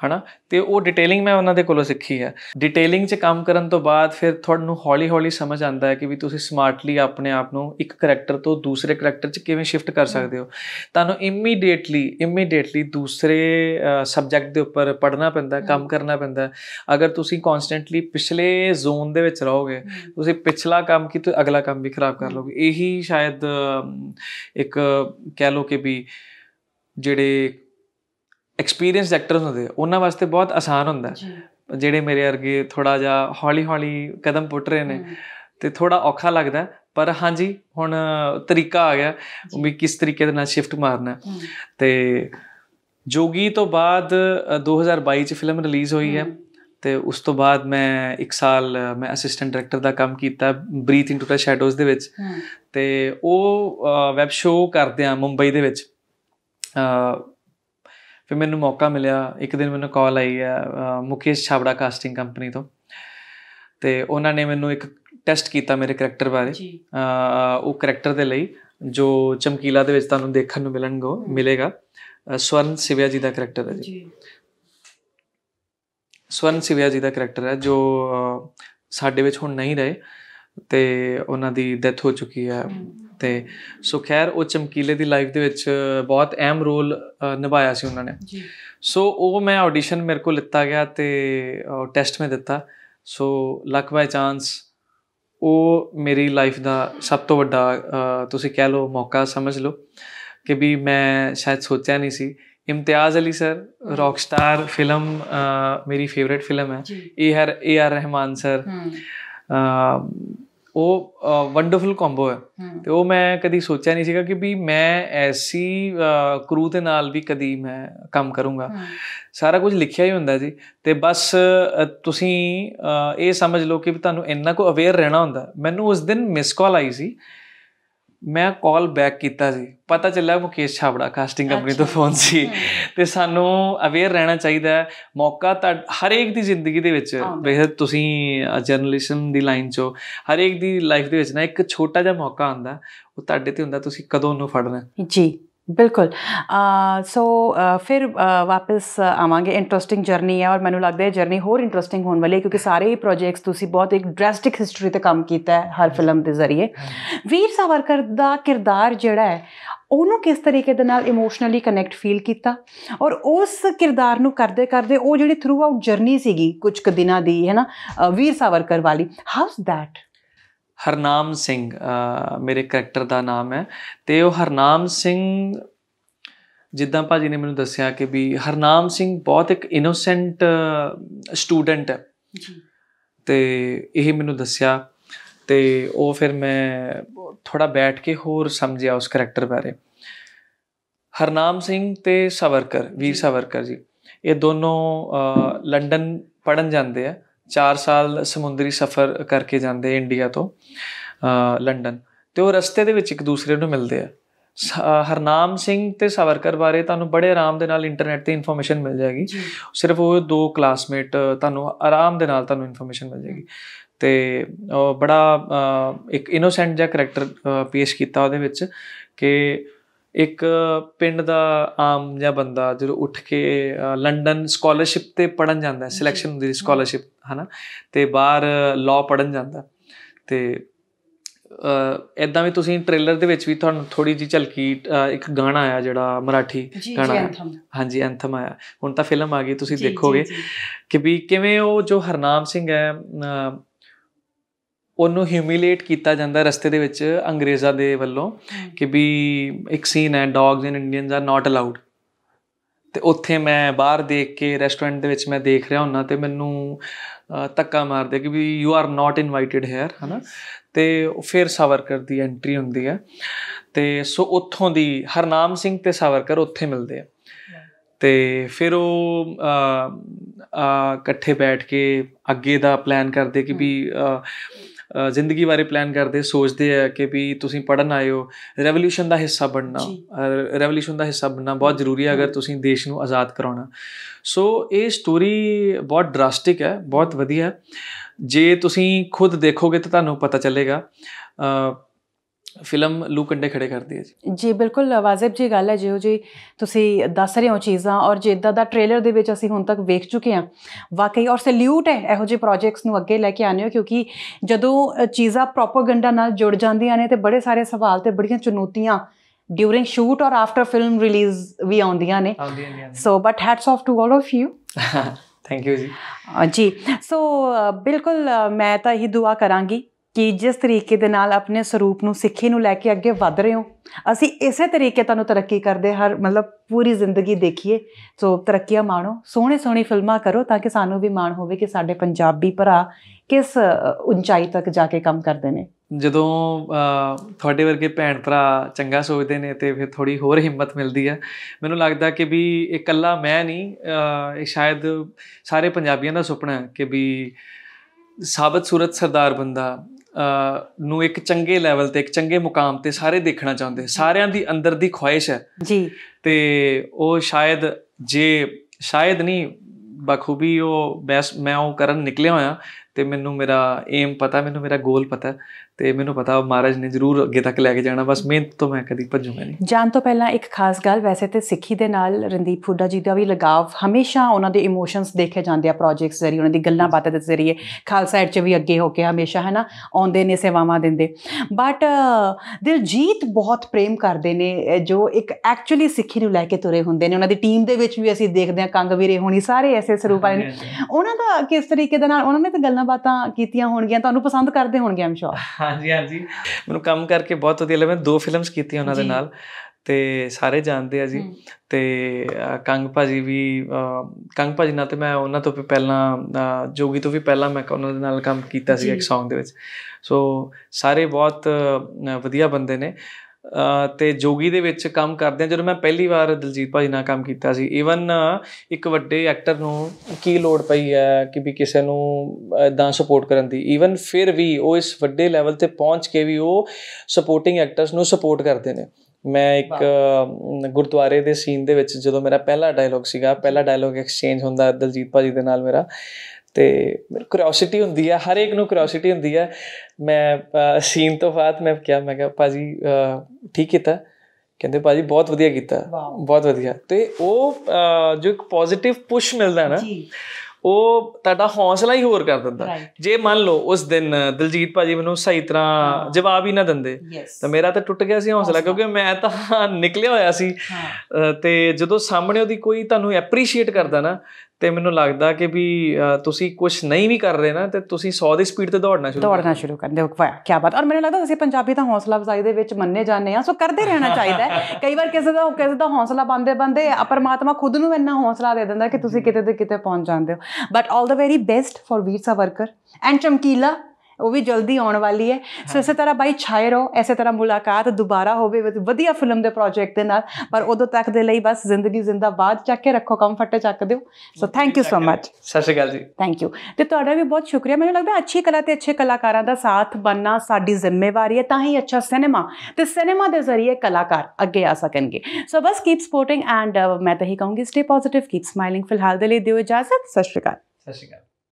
ਹਨਾ ਤੇ ਉਹ ਡਿਟੇਲਿੰਗ ਮੈਂ ਉਹਨਾਂ ਦੇ ਕੋਲੋਂ ਸਿੱਖੀ ਹੈ ਡਿਟੇਲਿੰਗ 'ਚ ਕੰਮ ਕਰਨ ਤੋਂ ਬਾਅਦ ਫਿਰ ਤੁਹਾਨੂੰ ਹੌਲੀ-ਹੌਲੀ ਸਮਝ ਆਉਂਦਾ ਹੈ ਕਿ ਵੀ ਤੁਸੀਂ ਸਮਾਰਟਲੀ ਆਪਣੇ ਆਪ ਨੂੰ ਇੱਕ ਕੈਰੈਕਟਰ ਤੋਂ ਦੂਸਰੇ ਕੈਰੈਕਟਰ 'ਚ ਕਿਵੇਂ ਸ਼ਿਫਟ ਕਰ ਸਕਦੇ ਹੋ ਤੁਹਾਨੂੰ ਇਮੀਡੀਏਟਲੀ ਇਮੀਡੀਏਟਲੀ ਦੂਸਰੇ ਸਬਜੈਕਟ ਦੇ ਉੱਪਰ ਪੜਨਾ ਪੈਂਦਾ ਕੰਮ ਕਰਨਾ ਪੈਂਦਾ ਅਗਰ ਤੁਸੀਂ ਕਨਸਟੈਂਟਲੀ ਪਿਛਲੇ ਜ਼ੋਨ ਦੇ ਵਿੱਚ ਰਹੋਗੇ ਤੁਸੀਂ ਪਿਛਲਾ ਕੰਮ ਕੀ ਤੇ ਅਗਲਾ ਕੰਮ ਵੀ ਖਰਾਬ ਕਰ ਲੋਗੇ ਇਹੀ ਸ਼ਾਇਦ ਇੱਕ ਕਹਿ ਲੋ ਕਿ ਵੀ ਜਿਹੜੇ ਐਕਸਪੀਰੀਅੰਸ ਐਕਟਰਸ ਹੁੰਦੇ ਉਹਨਾਂ ਵਾਸਤੇ ਬਹੁਤ ਆਸਾਨ ਹੁੰਦਾ ਜਿਹੜੇ ਮੇਰੇ ਵਰਗੇ ਥੋੜਾ ਜਿਹਾ ਹੌਲੀ-ਹੌਲੀ ਕਦਮ ਪੁੱਟ ਰਹੇ ਨੇ ਤੇ ਥੋੜਾ ਔਖਾ ਲੱਗਦਾ ਪਰ ਹਾਂਜੀ ਹੁਣ ਤਰੀਕਾ ਆ ਗਿਆ ਵੀ ਕਿਸ ਤਰੀਕੇ ਦੇ ਨਾਲ ਸ਼ਿਫਟ ਮਾਰਨਾ ਤੇ ਜੋਗੀ ਤੋਂ ਬਾਅਦ 2022 ਚ ਫਿਲਮ ਰਿਲੀਜ਼ ਹੋਈ ਹੈ ਤੇ ਉਸ ਤੋਂ ਬਾਅਦ ਮੈਂ 1 ਸਾਲ ਮੈਂ ਅਸਿਸਟੈਂਟ ਡਾਇਰੈਕਟਰ ਦਾ ਕੰਮ ਕੀਤਾ ਬਰੀਥ ਇਨਟੂ ਦਾ ਸ਼ੈਡੋਜ਼ ਦੇ ਵਿੱਚ ਤੇ ਉਹ ਵੈਬ ਸ਼ੋਅ ਕਰਦੇ ਆ ਮੁੰਬਈ ਦੇ ਵਿੱਚ ਫਿਰ ਮੈਨੂੰ ਮੌਕਾ ਮਿਲਿਆ ਇੱਕ ਦਿਨ ਮੈਨੂੰ ਕਾਲ ਆਈ ਹੈ ਮੁਕੇਸ਼ ਛਾਬੜਾ ਕਾਸਟਿੰਗ ਕੰਪਨੀ ਤੋਂ ਤੇ ਉਹਨਾਂ ਨੇ ਮੈਨੂੰ ਇੱਕ ਟੈਸਟ ਕੀਤਾ ਮੇਰੇ ਕੈਰੈਕਟਰ ਬਾਰੇ ਉਹ ਕੈਰੈਕਟਰ ਦੇ ਲਈ ਜੋ ਚਮਕੀਲਾ ਦੇ ਵਿੱਚ ਤੁਹਾਨੂੰ ਦੇਖਣ ਨੂੰ ਮਿਲਣਗੋ ਮਿਲੇਗਾ ਸਵਰਨ ਸਿਵਿਆ ਜੀ ਦਾ ਕੈਰੈਕਟਰ ਹੈ ਜੀ ਸਵਰਨ ਸਿਵਿਆ ਜੀ ਦਾ ਕੈਰੈਕਟਰ ਹੈ ਜੋ ਸਾਡੇ ਵਿੱਚ ਹੁਣ ਨਹੀਂ ਰਹੇ ਤੇ ਉਹਨਾਂ ਦੀ ਡੈਥ ਹੋ ਚੁੱਕੀ ਹੈ ਤੇ ਸੋ ਖੈਰ ਉਹ ਚਮਕੀਲੇ ਦੀ ਲਾਈਫ ਦੇ ਵਿੱਚ ਬਹੁਤ ਅਹਿਮ ਰੋਲ ਨਿਭਾਇਆ ਸੀ ਉਹਨਾਂ ਨੇ ਜੀ ਸੋ ਉਹ ਮੈਂ ਆਡੀਸ਼ਨ ਮੇਰੇ ਕੋਲ ਲਿੱਤਾ ਗਿਆ ਤੇ ਟੈਸਟ ਮੈਂ ਦਿੱਤਾ ਸੋ ਲੱਕ ਬਾਈ ਚਾਂਸ ਉਹ ਮੇਰੀ ਲਾਈਫ ਦਾ ਸਭ ਤੋਂ ਵੱਡਾ ਤੁਸੀਂ ਕਹਿ ਲਓ ਮੌਕਾ ਸਮਝ ਲਓ ਕਿ ਵੀ ਮੈਂ ਸ਼ਾਇਦ ਸੋਚਿਆ ਨਹੀਂ ਸੀ Imtiaz Ali sir Rockstar film ਮੇਰੀ ਫੇਵਰਿਟ ਫਿਲਮ ਹੈ ਏ ਆਰ ਰਹਿਮਾਨ ਸਰ ਉਹ ਵੰਡਰਫੁਲ ਕੰਬੋ ਹੈ ਤੇ ਉਹ ਮੈਂ ਕਦੀ ਸੋਚਿਆ ਨਹੀਂ ਸੀਗਾ ਕਿ ਵੀ ਮੈਂ ਐਸੀ ਕਰੂ ਦੇ ਨਾਲ ਵੀ ਕਦੀ ਮੈਂ ਕੰਮ ਕਰੂੰਗਾ ਸਾਰਾ ਕੁਝ ਲਿਖਿਆ ਹੀ ਹੁੰਦਾ ਜੀ ਤੇ ਬਸ ਤੁਸੀਂ ਇਹ ਸਮਝ ਲਓ ਕਿ ਤੁਹਾਨੂੰ ਇੰਨਾ ਕੋ ਅਵੇਅਰ ਰਹਿਣਾ ਹੁੰਦਾ ਮੈਨੂੰ ਉਸ ਦਿਨ ਮਿਸ ਕਾਲ ਆਈ ਸੀ ਮੈਂ ਕਾਲ ਬੈਕ ਕੀਤਾ ਸੀ ਪਤਾ ਚੱਲਿਆ ਮੁਕੇਸ਼ ਛਾਬੜਾ ਕਾਸਟਿੰਗ ਕੰਪਨੀ ਤੋਂ ਫੋਨ ਸੀ ਤੇ ਸਾਨੂੰ ਅਵੇਅਰ ਰਹਿਣਾ ਚਾਹੀਦਾ ਹੈ ਮੌਕਾ ਤਾਂ ਹਰੇਕ ਦੀ ਜ਼ਿੰਦਗੀ ਦੇ ਵਿੱਚ ਬੇਹਦ ਤੁਸੀਂ ਜਰਨਲਿਜ਼ਮ ਦੀ ਲਾਈਨ ਹਰ ਹਰੇਕ ਦੀ ਲਾਈਫ ਦੇ ਵਿੱਚ ਨਾ ਇੱਕ ਛੋਟਾ ਜਿਹਾ ਮੌਕਾ ਆਉਂਦਾ ਉਹ ਤੁਹਾਡੇ ਤੇ ਹੁੰਦਾ ਤੁਸੀਂ ਕਦੋਂ ਉਹਨੂੰ ਫੜਨਾ ਜੀ ਬਿਲਕੁਲ ਸੋ ਫਿਰ ਵਾਪਸ ਆਵਾਂਗੇ ਇੰਟਰਸਟਿੰਗ ਜਰਨੀ ਹੈ ਔਰ ਮੈਨੂੰ ਲੱਗਦਾ ਹੈ ਜਰਨੀ ਹੋਰ ਇੰਟਰਸਟਿੰਗ ਹੋਣ ਵਾਲੀ ਹੈ ਕਿਉਂਕਿ ਸਾਰੇ ਹੀ ਪ੍ਰੋਜੈਕਟਸ ਤੁਸੀਂ ਬਹੁਤ ਇੱਕ ਡਰਾਸਟਿਕ ਹਿਸਟਰੀ ਤੇ ਕੰਮ ਕੀਤਾ ਹੈ ਹਰ ਫਿਲਮ ਦੇ ਜ਼ਰੀਏ ਵੀਰ ਸਾਵਰਕਰ ਦਾ ਕਿਰਦਾਰ ਜਿਹੜਾ ਹੈ ਉਹਨੂੰ ਕਿਸ ਤਰੀਕੇ ਦੇ ਨਾਲ ਇਮੋਸ਼ਨਲੀ ਕਨੈਕਟ ਫੀਲ ਕੀਤਾ ਔਰ ਉਸ ਕਿਰਦਾਰ ਨੂੰ ਕਰਦੇ ਕਰਦੇ ਉਹ ਜਿਹੜੀ ਥਰੂ ਆਊਟ ਜਰਨੀ ਸੀਗੀ ਕੁਝ ਕੁ ਦਿਨਾਂ ਦੀ ਹੈ ਨਾ ਵੀਰ ਸਾਵਰਕਰ ਵਾਲੀ ਹਾਊਸ ਦੈਟ ਹਰਨਾਮ ਸਿੰਘ ਮੇਰੇ ਕੈਰੈਕਟਰ ਦਾ ਨਾਮ ਹੈ ਤੇ ਉਹ ਹਰਨਾਮ ਸਿੰਘ ਜਿੱਦਾਂ ਭਾਜੀ ਨੇ ਮੈਨੂੰ ਦੱਸਿਆ ਕਿ ਵੀ ਹਰਨਾਮ ਸਿੰਘ ਬਹੁਤ ਇੱਕ ਇਨੋਸੈਂਟ ਸਟੂਡੈਂਟ ਹੈ ਜੀ ਤੇ ਇਹ ਮੈਨੂੰ ਦੱਸਿਆ ਤੇ ਉਹ ਫਿਰ ਮੈਂ ਥੋੜਾ ਬੈਠ ਕੇ ਹੋਰ ਸਮਝਿਆ ਉਸ ਕੈਰੈਕਟਰ ਬਾਰੇ ਹਰਨਾਮ ਸਿੰਘ ਤੇ ਸਵਰਕਰ ਵੀਰ ਸਵਰਕਰ ਜੀ ਇਹ ਦੋਨੋਂ ਲੰਡਨ ਪੜਨ ਜਾਂਦੇ ਆ 4 ਸਾਲ ਸਮੁੰਦਰੀ ਸਫ਼ਰ ਕਰਕੇ ਜਾਂਦੇ ਇੰਡੀਆ ਤੋਂ ਲੰਡਨ ਤੇ ਉਹ ਰਸਤੇ ਦੇ ਵਿੱਚ ਇੱਕ ਦੂਸਰੇ ਨੂੰ ਮਿਲਦੇ ਆ ਹਰਨਾਮ ਸਿੰਘ ਤੇ ਸਵਰਕਰ ਬਾਰੇ ਤੁਹਾਨੂੰ ਬੜੇ ਆਰਾਮ ਦੇ ਨਾਲ ਇੰਟਰਨੈਟ ਤੇ ਇਨਫੋਰਮੇਸ਼ਨ ਮਿਲ ਜਾਏਗੀ ਸਿਰਫ ਉਹ ਦੋ ਕਲਾਸਮੇਟ ਤੁਹਾਨੂੰ ਆਰਾਮ ਦੇ ਨਾਲ ਤੁਹਾਨੂੰ ਇਨਫੋਰਮੇਸ਼ਨ ਮਿਲ ਜਾਏਗੀ ਤੇ ਬੜਾ ਇੱਕ ਇਨੋਸੈਂਟ ਜਿਹਾ ਕੈਰੈਕਟਰ ਪੇਸ਼ ਕੀਤਾ ਉਹਦੇ ਵਿੱਚ ਕਿ ਇੱਕ ਪਿੰਡ ਦਾ ਆਮ ਜਿਹਾ ਬੰਦਾ ਜਦੋਂ ਉੱਠ ਕੇ ਲੰਡਨ ਸਕਾਲਰਸ਼ਿਪ ਤੇ ਪੜਨ ਜਾਂਦਾ ਸਿਲੈਕਸ਼ਨ ਹੁੰਦੀ ਸਕਾਲਰਸ਼ਿਪ ਹਨਾ ਤੇ ਬਾਹਰ ਲਾਅ ਪੜਨ ਜਾਂਦਾ ਤੇ ਇਦਾਂ ਵੀ ਤੁਸੀਂ ਟ੍ਰੇਲਰ ਦੇ ਵਿੱਚ ਵੀ ਤੁਹਾਨੂੰ ਥੋੜੀ ਜੀ ਝਲਕੀ ਇੱਕ ਗਾਣਾ ਆਇਆ ਜਿਹੜਾ ਮਰਾਠੀ ਗਾਣਾ ਹਾਂਜੀ ਐਂਥਮ ਆਇਆ ਹੁਣ ਤਾਂ ਫਿਲਮ ਆ ਗਈ ਤੁਸੀਂ ਦੇਖੋਗੇ ਕਿ ਵੀ ਕਿਵੇਂ ਉਹ ਜੋ ਹਰਨਾਮ ਸਿੰਘ ਹੈ ਉਹਨੂੰ ਹਿਊਮਿਲੇਟ ਕੀਤਾ ਜਾਂਦਾ ਰਸਤੇ ਦੇ ਵਿੱਚ ਅੰਗਰੇਜ਼ਾਂ ਦੇ ਵੱਲੋਂ ਕਿ ਵੀ ਇੱਕ ਸੀਨ ਹੈ dogs and Indians are not allowed ਤੇ ਉੱਥੇ ਮੈਂ ਬਾਹਰ ਦੇਖ ਕੇ ਰੈਸਟੋਰੈਂਟ ਦੇ ਵਿੱਚ ਮੈਂ ਦੇਖ ਰਿਹਾ ਹੁੰਨਾ ਤੇ ਮੈਨੂੰ ਤੱਕਾ ਮਾਰਦੇ ਕਿ ਵੀ you are not invited here ਹਨਾ ਤੇ ਫਿਰ ਸਾਵਰਕਰ ਦੀ ਐਂਟਰੀ ਹੁੰਦੀ ਹੈ ਤੇ ਸੋ ਉੱਥੋਂ ਦੀ ਹਰਨਾਮ ਸਿੰਘ ਤੇ ਸਾਵਰਕਰ ਉੱਥੇ ਮਿਲਦੇ ਆ ਤੇ ਫਿਰ ਉਹ ਇਕੱਠੇ ਬੈਠ ਕੇ ਅੱਗੇ ਦਾ ਪਲਾਨ ਕਰਦੇ ਕਿ ਵੀ ਜ਼ਿੰਦਗੀ ਬਾਰੇ ਪਲਾਨ ਕਰਦੇ ਸੋਚਦੇ ਆ ਕਿ ਵੀ ਤੁਸੀਂ ਪੜਨ ਆਏ ਹੋ ਰੈਵੋਲੂਸ਼ਨ ਦਾ ਹਿੱਸਾ ਬਣਨਾ ਰੈਵੋਲੂਸ਼ਨ ਦਾ ਹਿੱਸਾ ਬਣਨਾ ਬਹੁਤ ਜ਼ਰੂਰੀ ਹੈ ਅਗਰ ਤੁਸੀਂ ਦੇਸ਼ ਨੂੰ ਆਜ਼ਾਦ ਕਰਾਉਣਾ ਸੋ ਇਹ ਸਟੋਰੀ ਬਹੁਤ ਡਰਾਸਟਿਕ ਹੈ ਬਹੁਤ ਵਧੀਆ ਜੇ ਤੁਸੀਂ ਖੁਦ ਦੇਖੋਗੇ ਤਾਂ ਤੁਹਾਨੂੰ ਪਤਾ ਚੱਲੇਗਾ ਫਿਲਮ ਲੂ ਕੰਡੇ ਖੜੇ ਕਰਦੀ ਹੈ ਜੀ ਜੀ ਬਿਲਕੁਲ ਵਾਜ਼ਿਬ ਜੀ ਗੱਲ ਹੈ ਜਿਹੋ ਜੀ ਤੁਸੀਂ ਦੱਸ ਰਹੇ ਹੋ ਚੀਜ਼ਾਂ ਔਰ ਜੇ ਇਦਾਂ ਦਾ ਟ੍ਰੇਲਰ ਦੇ ਵਿੱਚ ਅਸੀਂ ਹੁਣ ਤੱਕ ਵੇਖ ਚੁੱਕੇ ਹਾਂ ਵਾਕਈ ਔਰ ਸੈਲੂਟ ਹੈ ਇਹੋ ਜਿਹੇ ਪ੍ਰੋਜੈਕਟਸ ਨੂੰ ਅੱਗੇ ਲੈ ਕੇ ਆਨੇ ਹੋ ਕਿਉਂਕਿ ਜਦੋਂ ਚੀਜ਼ਾਂ ਪ੍ਰੋਪਾਗੈਂਡਾ ਨਾਲ ਜੁੜ ਜਾਂਦੀਆਂ ਨੇ ਤੇ ਬੜੇ ਸਾਰੇ ਸਵਾਲ ਤੇ ਬੜੀਆਂ ਚੁਣੌਤੀਆਂ ਡਿਊਰਿੰਗ ਸ਼ੂਟ ਔਰ ਆਫਟਰ ਫਿਲਮ ਰਿਲੀਜ਼ ਵੀ ਆਉਂਦੀਆਂ ਨੇ so but hats off to all of you thank you ਜੀ ਜੀ ਸੋ ਬਿਲਕੁਲ ਮੈਂ ਤਾਂ ਇਹ ਦੁਆ ਕਰਾਂਗੀ ਕਿ ਜਿਸ ਤਰੀਕੇ ਦੇ ਨਾਲ ਆਪਣੇ ਸਰੂਪ ਨੂੰ ਸਿੱਖੀ ਨੂੰ ਲੈ ਕੇ ਅੱਗੇ ਵਧ ਰਹੇ ਹੋ ਅਸੀਂ ਇਸੇ ਤਰੀਕੇ ਤੁਹਾਨੂੰ ਤਰੱਕੀ ਕਰਦੇ ਹਰ ਮਤਲਬ ਪੂਰੀ ਜ਼ਿੰਦਗੀ ਦੇਖੀਏ ਸੋ ਤਰੱਕੀਆਂ ਮਾਣੋ ਸੋਹਣੇ ਸੋਹਣੇ ਫਿਲਮਾਂ ਕਰੋ ਤਾਂ ਕਿ ਸਾਨੂੰ ਵੀ ਮਾਣ ਹੋਵੇ ਕਿ ਸਾਡੇ ਪੰਜਾਬੀ ਭਰਾ ਕਿਸ ਉਚਾਈ ਤੱਕ ਜਾ ਕੇ ਕੰਮ ਕਰਦੇ ਨੇ ਜਦੋਂ ਤੁਹਾਡੇ ਵਰਗੇ ਭੈਣ ਭਰਾ ਚੰਗਾ ਸੋਚਦੇ ਨੇ ਤੇ ਫਿਰ ਥੋੜੀ ਹੋਰ ਹਿੰਮਤ ਮਿਲਦੀ ਹੈ ਮੈਨੂੰ ਲੱਗਦਾ ਕਿ ਵੀ ਇਕੱਲਾ ਮੈਂ ਨਹੀਂ ਇਹ ਸ਼ਾਇਦ ਸਾਰੇ ਪੰਜਾਬੀਆਂ ਦਾ ਸੁਪਨਾ ਹੈ ਕਿ ਵੀ ਸਾਬਤ ਸੂਰਤ ਸਰਦਾਰ ਬੰਦਾ ਨੂੰ ਇੱਕ ਚੰਗੇ ਲੈਵਲ ਤੇ ਇੱਕ ਚੰਗੇ ਮੁਕਾਮ ਤੇ ਸਾਰੇ ਦੇਖਣਾ ਚਾਹੁੰਦੇ ਸਾਰਿਆਂ ਦੀ ਅੰਦਰ ਦੀ ਖੁਆਇਸ਼ ਹੈ ਜੀ ਤੇ ਉਹ ਸ਼ਾਇਦ ਜੇ ਸ਼ਾਇਦ ਨਹੀਂ ਬਖੂਬੀ ਉਹ ਬੈਸ ਮੈਂ ਉਹ ਕਰਨ ਨਿਕਲਿਆ ਹੋਇਆ ਤੇ ਮੈਨੂੰ ਮੇਰਾ ਏਮ ਪਤਾ ਮੈਨੂੰ ਮੇਰਾ ਗੋਲ ਪਤਾ ਤੇ ਮੈਨੂੰ ਪਤਾ ਮਹਾਰਾਜ ਨੇ ਜ਼ਰੂਰ ਅੱਗੇ ਤੱਕ ਲੈ ਕੇ ਜਾਣਾ ਬਸ ਮਿਹਨਤ ਤੋਂ ਮੈਂ ਕਦੀ ਭੱਜੂਗਾ ਨਹੀਂ ਜਾਣ ਤੋਂ ਪਹਿਲਾਂ ਇੱਕ ਖਾਸ ਗੱਲ ਵੈਸੇ ਤੇ ਸਿੱਖੀ ਦੇ ਨਾਲ ਰਣਦੀਪ ਫੁੱਡਾ ਜੀ ਦਾ ਵੀ ਲਗਾਵ ਹਮੇਸ਼ਾ ਉਹਨਾਂ ਦੇ ਇਮੋਸ਼ਨਸ ਦੇਖੇ ਜਾਂਦੇ ਆ ਪ੍ਰੋਜੈਕਟਸ ਜ਼ਰੀਏ ਉਹਨਾਂ ਦੀ ਗੱਲਾਂ ਬਾਤਾਂ ਦੇ ਜ਼ਰੀਏ ਖਾਲਸਾ ਐਡ 'ਚ ਵੀ ਅੱਗੇ ਹੋ ਕੇ ਹਮੇਸ਼ਾ ਹੈ ਨਾ ਆਉਂਦੇ ਨੇ ਸੇਵਾਵਾਂ ਦਿੰਦੇ ਬਟ ਦਿਲਜੀਤ ਬਹੁਤ ਪ੍ਰੇਮ ਕਰਦੇ ਨੇ ਜੋ ਇੱਕ ਐਕਚੁਅਲੀ ਸਿੱਖੀ ਨੂੰ ਲੈ ਕੇ ਤੁਰੇ ਹੁੰਦੇ ਨੇ ਉਹਨਾਂ ਦੀ ਟੀਮ ਦੇ ਵਿੱਚ ਵੀ ਅਸੀਂ ਦੇਖਦੇ ਆ ਕੰਗ ਵੀਰੇ ਹੋਣੀ ਸਾਰੇ ਐਸੇ ਸਰੂਪ ਵਾਲੇ ਨੇ ਉਹਨਾਂ ਦਾ ਕਿਸ ਤਰੀਕੇ ਦੇ ਨਾਲ ਉਹਨਾਂ ਨੇ ਤਾਂ ਗੱਲਾਂ ਬਾਤਾਂ ਕੀਤੀਆਂ ਹੋਣਗੀਆਂ ਤੁਹਾਨੂੰ ਪਸੰਦ ਕਰਦੇ ਹੋਣਗੇ ਆਮ ਸ਼ੋਰ ਹਾਂਜੀ ਹਾਂਜੀ ਮੈਨੂੰ ਕੰਮ ਕਰਕੇ ਬਹੁਤ ਵਧੀਆ ਲੱਗਿਆ ਮੈਂ ਦੋ ਫਿਲਮਸ ਕੀਤੀਆਂ ਉਹਨਾਂ ਦੇ ਨਾਲ ਤੇ ਸਾਰੇ ਜਾਣਦੇ ਆ ਜੀ ਤੇ ਕੰਗ ਭਾਜੀ ਵੀ ਕੰਗ ਭਾਜੀ ਨਾਲ ਤੇ ਮੈਂ ਉਹਨਾਂ ਤੋਂ ਵੀ ਪਹਿਲਾਂ ਜੋਗੀ ਤੋਂ ਵੀ ਪਹਿਲਾਂ ਮੈਂ ਉਹਨਾਂ ਦੇ ਨਾਲ ਕੰਮ ਕੀਤਾ ਸੀ ਇੱਕ Song ਦੇ ਵਿੱਚ ਸੋ ਸਾਰੇ ਬਹੁਤ ਵਧੀਆ ਬੰਦੇ ਨੇ ਤੇ ਜੋਗੀ ਦੇ ਵਿੱਚ ਕੰਮ ਕਰਦੇ ਆ ਜਦੋਂ ਮੈਂ ਪਹਿਲੀ ਵਾਰ ਦਲਜੀਤ ਭਾਈ ਨਾਲ ਕੰਮ ਕੀਤਾ ਸੀ ਇਵਨ ਇੱਕ ਵੱਡੇ ਐਕਟਰ ਨੂੰ ਕੀ ਲੋੜ ਪਈ ਹੈ ਕਿ ਵੀ ਕਿਸੇ ਨੂੰ ਇਦਾਂ ਸਪੋਰਟ ਕਰਨ ਦੀ ਇਵਨ ਫਿਰ ਵੀ ਉਹ ਇਸ ਵੱਡੇ ਲੈਵਲ ਤੇ ਪਹੁੰਚ ਕੇ ਵੀ ਉਹ ਸਪੋਰਟਿੰਗ ਐਕਟਰਸ ਨੂੰ ਸਪੋਰਟ ਕਰਦੇ ਨੇ ਮੈਂ ਇੱਕ ਗੁਰਦੁਆਰੇ ਦੇ ਸੀਨ ਦੇ ਵਿੱਚ ਜਦੋਂ ਮੇਰਾ ਪਹਿਲਾ ਡਾਇਲੌਗ ਸੀਗਾ ਪਹਿਲਾ ਡਾਇਲੌਗ ਐਕਸਚੇਂਜ ਹੁੰਦਾ ਦਲਜੀਤ ਭਾਜੀ ਦੇ ਨਾਲ ਮੇਰਾ ਤੇ ਮੈਨੂੰ ਕਿਉਰਿਓਸਿਟੀ ਹੁੰਦੀ ਹੈ ਹਰ ਇੱਕ ਨੂੰ ਕਿਉਰਿਓਸਿਟੀ ਹੁੰਦੀ ਹੈ ਮੈਂ ਸੀਨ ਤੋਂ ਬਾਅਦ ਮੈਂ ਕਿਹਾ ਮੈਂ ਕਿਹਾ ਭਾਜੀ ਠੀਕ ਕੀਤਾ ਕਹਿੰਦੇ ਭਾਜੀ ਬਹੁਤ ਵਧੀਆ ਕੀਤਾ ਬਹੁਤ ਵਧੀਆ ਤੇ ਉਹ ਜੋ ਇੱਕ ਪੋਜ਼ਿਟਿਵ ਪੁਸ਼ ਮਿਲਦਾ ਨਾ ਉਹ ਤੁਹਾਡਾ ਹੌਸਲਾ ਹੀ ਹੋਰ ਕਰ ਦਿੰਦਾ ਜੇ ਮੰਨ ਲਓ ਉਸ ਦਿਨ ਦਿਲਜੀਤ ਭਾਜੀ ਮੈਨੂੰ ਸਹੀ ਤਰ੍ਹਾਂ ਜਵਾਬ ਹੀ ਨਾ ਦਿੰਦੇ ਤਾਂ ਮੇਰਾ ਤਾਂ ਟੁੱਟ ਗਿਆ ਸੀ ਹੌਸਲਾ ਕਿਉਂਕਿ ਮੈਂ ਤਾਂ ਨਿਕਲਿਆ ਹੋਇਆ ਸੀ ਤੇ ਜਦੋਂ ਸਾਹਮਣੇ ਉਹਦੀ ਕੋਈ ਤੁਹਾਨੂੰ ਐਪਰੀਸ਼ੀਏਟ ਕਰਦਾ ਨਾ ਤੇ ਮੈਨੂੰ ਲੱਗਦਾ ਕਿ ਵੀ ਤੁਸੀਂ ਕੁਝ ਨਹੀਂ ਵੀ ਕਰ ਰਹੇ ਨਾ ਤੇ ਤੁਸੀਂ 100 ਦੀ ਸਪੀਡ ਤੇ ਦੌੜਨਾ ਸ਼ੁਰੂ ਦੌੜਨਾ ਸ਼ੁਰੂ ਕਰ ਦਿਓ ਵਾਹ ਕੀ ਬਾਤ ਔਰ ਮੈਨੂੰ ਲੱਗਦਾ ਅਸੀਂ ਪੰਜਾਬੀ ਤਾਂ ਹੌਸਲਾ ਵਜ਼ਾਈ ਦੇ ਵਿੱਚ ਮੰਨੇ ਜਾਂਦੇ ਆ ਸੋ ਕਰਦੇ ਰਹਿਣਾ ਚਾਹੀਦਾ ਕਈ ਵਾਰ ਕਿਸੇ ਦਾ ਕਿਸੇ ਦਾ ਹੌਸਲਾ ਬੰਦੇ ਬੰਦੇ ਆ ਪਰਮਾਤਮਾ ਖੁਦ ਨੂੰ ਇੰਨਾ ਹੌਸਲਾ ਦੇ ਦਿੰਦਾ ਕਿ ਤੁਸੀਂ ਕਿਤੇ ਤੇ ਕਿਤੇ ਪਹੁੰਚ ਜਾਂਦੇ ਹੋ but all the very best for ਵੀਰ ਵਰਕਰ ਐਂਡ ਚਮਕੀਲਾ ਉਹ ਵੀ ਜਲਦੀ ਆਉਣ ਵਾਲੀ ਹੈ ਸੋ ਇਸੇ ਤਰ੍ਹਾਂ ਬਾਈ ਛਾਏ ਰਹੋ ਇਸੇ ਤਰ੍ਹਾਂ ਮੁਲਾਕਾਤ ਦੁਬਾਰਾ ਹੋਵੇ ਵਧੀਆ ਫਿਲਮ ਦੇ ਪ੍ਰੋਜੈਕਟ ਦੇ ਨਾਲ ਪਰ ਉਦੋਂ ਤੱਕ ਦੇ ਲਈ ਬਸ ਜ਼ਿੰਦਗੀ ਜ਼ਿੰਦਾਬਾਦ ਚੱਕ ਕੇ ਰੱਖੋ ਕੰਫਰਟ ਚੱਕ ਦਿਓ so thank you so much ਸਤਿ ਸ਼੍ਰੀ ਅਕਾਲ ਜੀ ਥੈਂਕ ਯੂ ਤੇ ਤੁਹਾਡਾ ਵੀ ਬਹੁਤ ਸ਼ੁਕਰੀਆ ਮੈਨੂੰ ਲੱਗਦਾ ਅੱਛੀ ਕਲਾ ਤੇ ਅੱਛੇ ਕਲਾਕਾਰਾਂ ਦਾ ਸਾਥ ਬੰਨਣਾ ਸਾਡੀ ਜ਼ਿੰਮੇਵਾਰੀ ਹੈ ਤਾਂ ਹੀ ਅੱਛਾ ਸਿਨੇਮਾ ਤੇ ਸਿਨੇਮਾ ਦੇ ਜ਼ਰੀਏ ਕਲਾਕਾਰ ਅੱਗੇ ਆ ਸਕਣਗੇ ਸੋ ਬਸ ਕੀਪ ਸਪੋਰਟਿੰਗ ਐਂਡ ਮੈਂ ਤਾਂ ਹੀ ਕਹੂੰਗੀ ਸਟੇ ਪੋਜ਼ਿਟਿਵ ਕੀਪ ਸਮਾਈਲਿੰਗ ਫਿਲਹਾਲ ਦੇ ਲਈ ਦਿਓ ਇਜਾਜ਼ਤ ਸਤਿ ਸ਼੍ਰੀ ਅਕਾਲ ਸਤਿ ਸ਼੍ਰੀ ਅਕਾਲ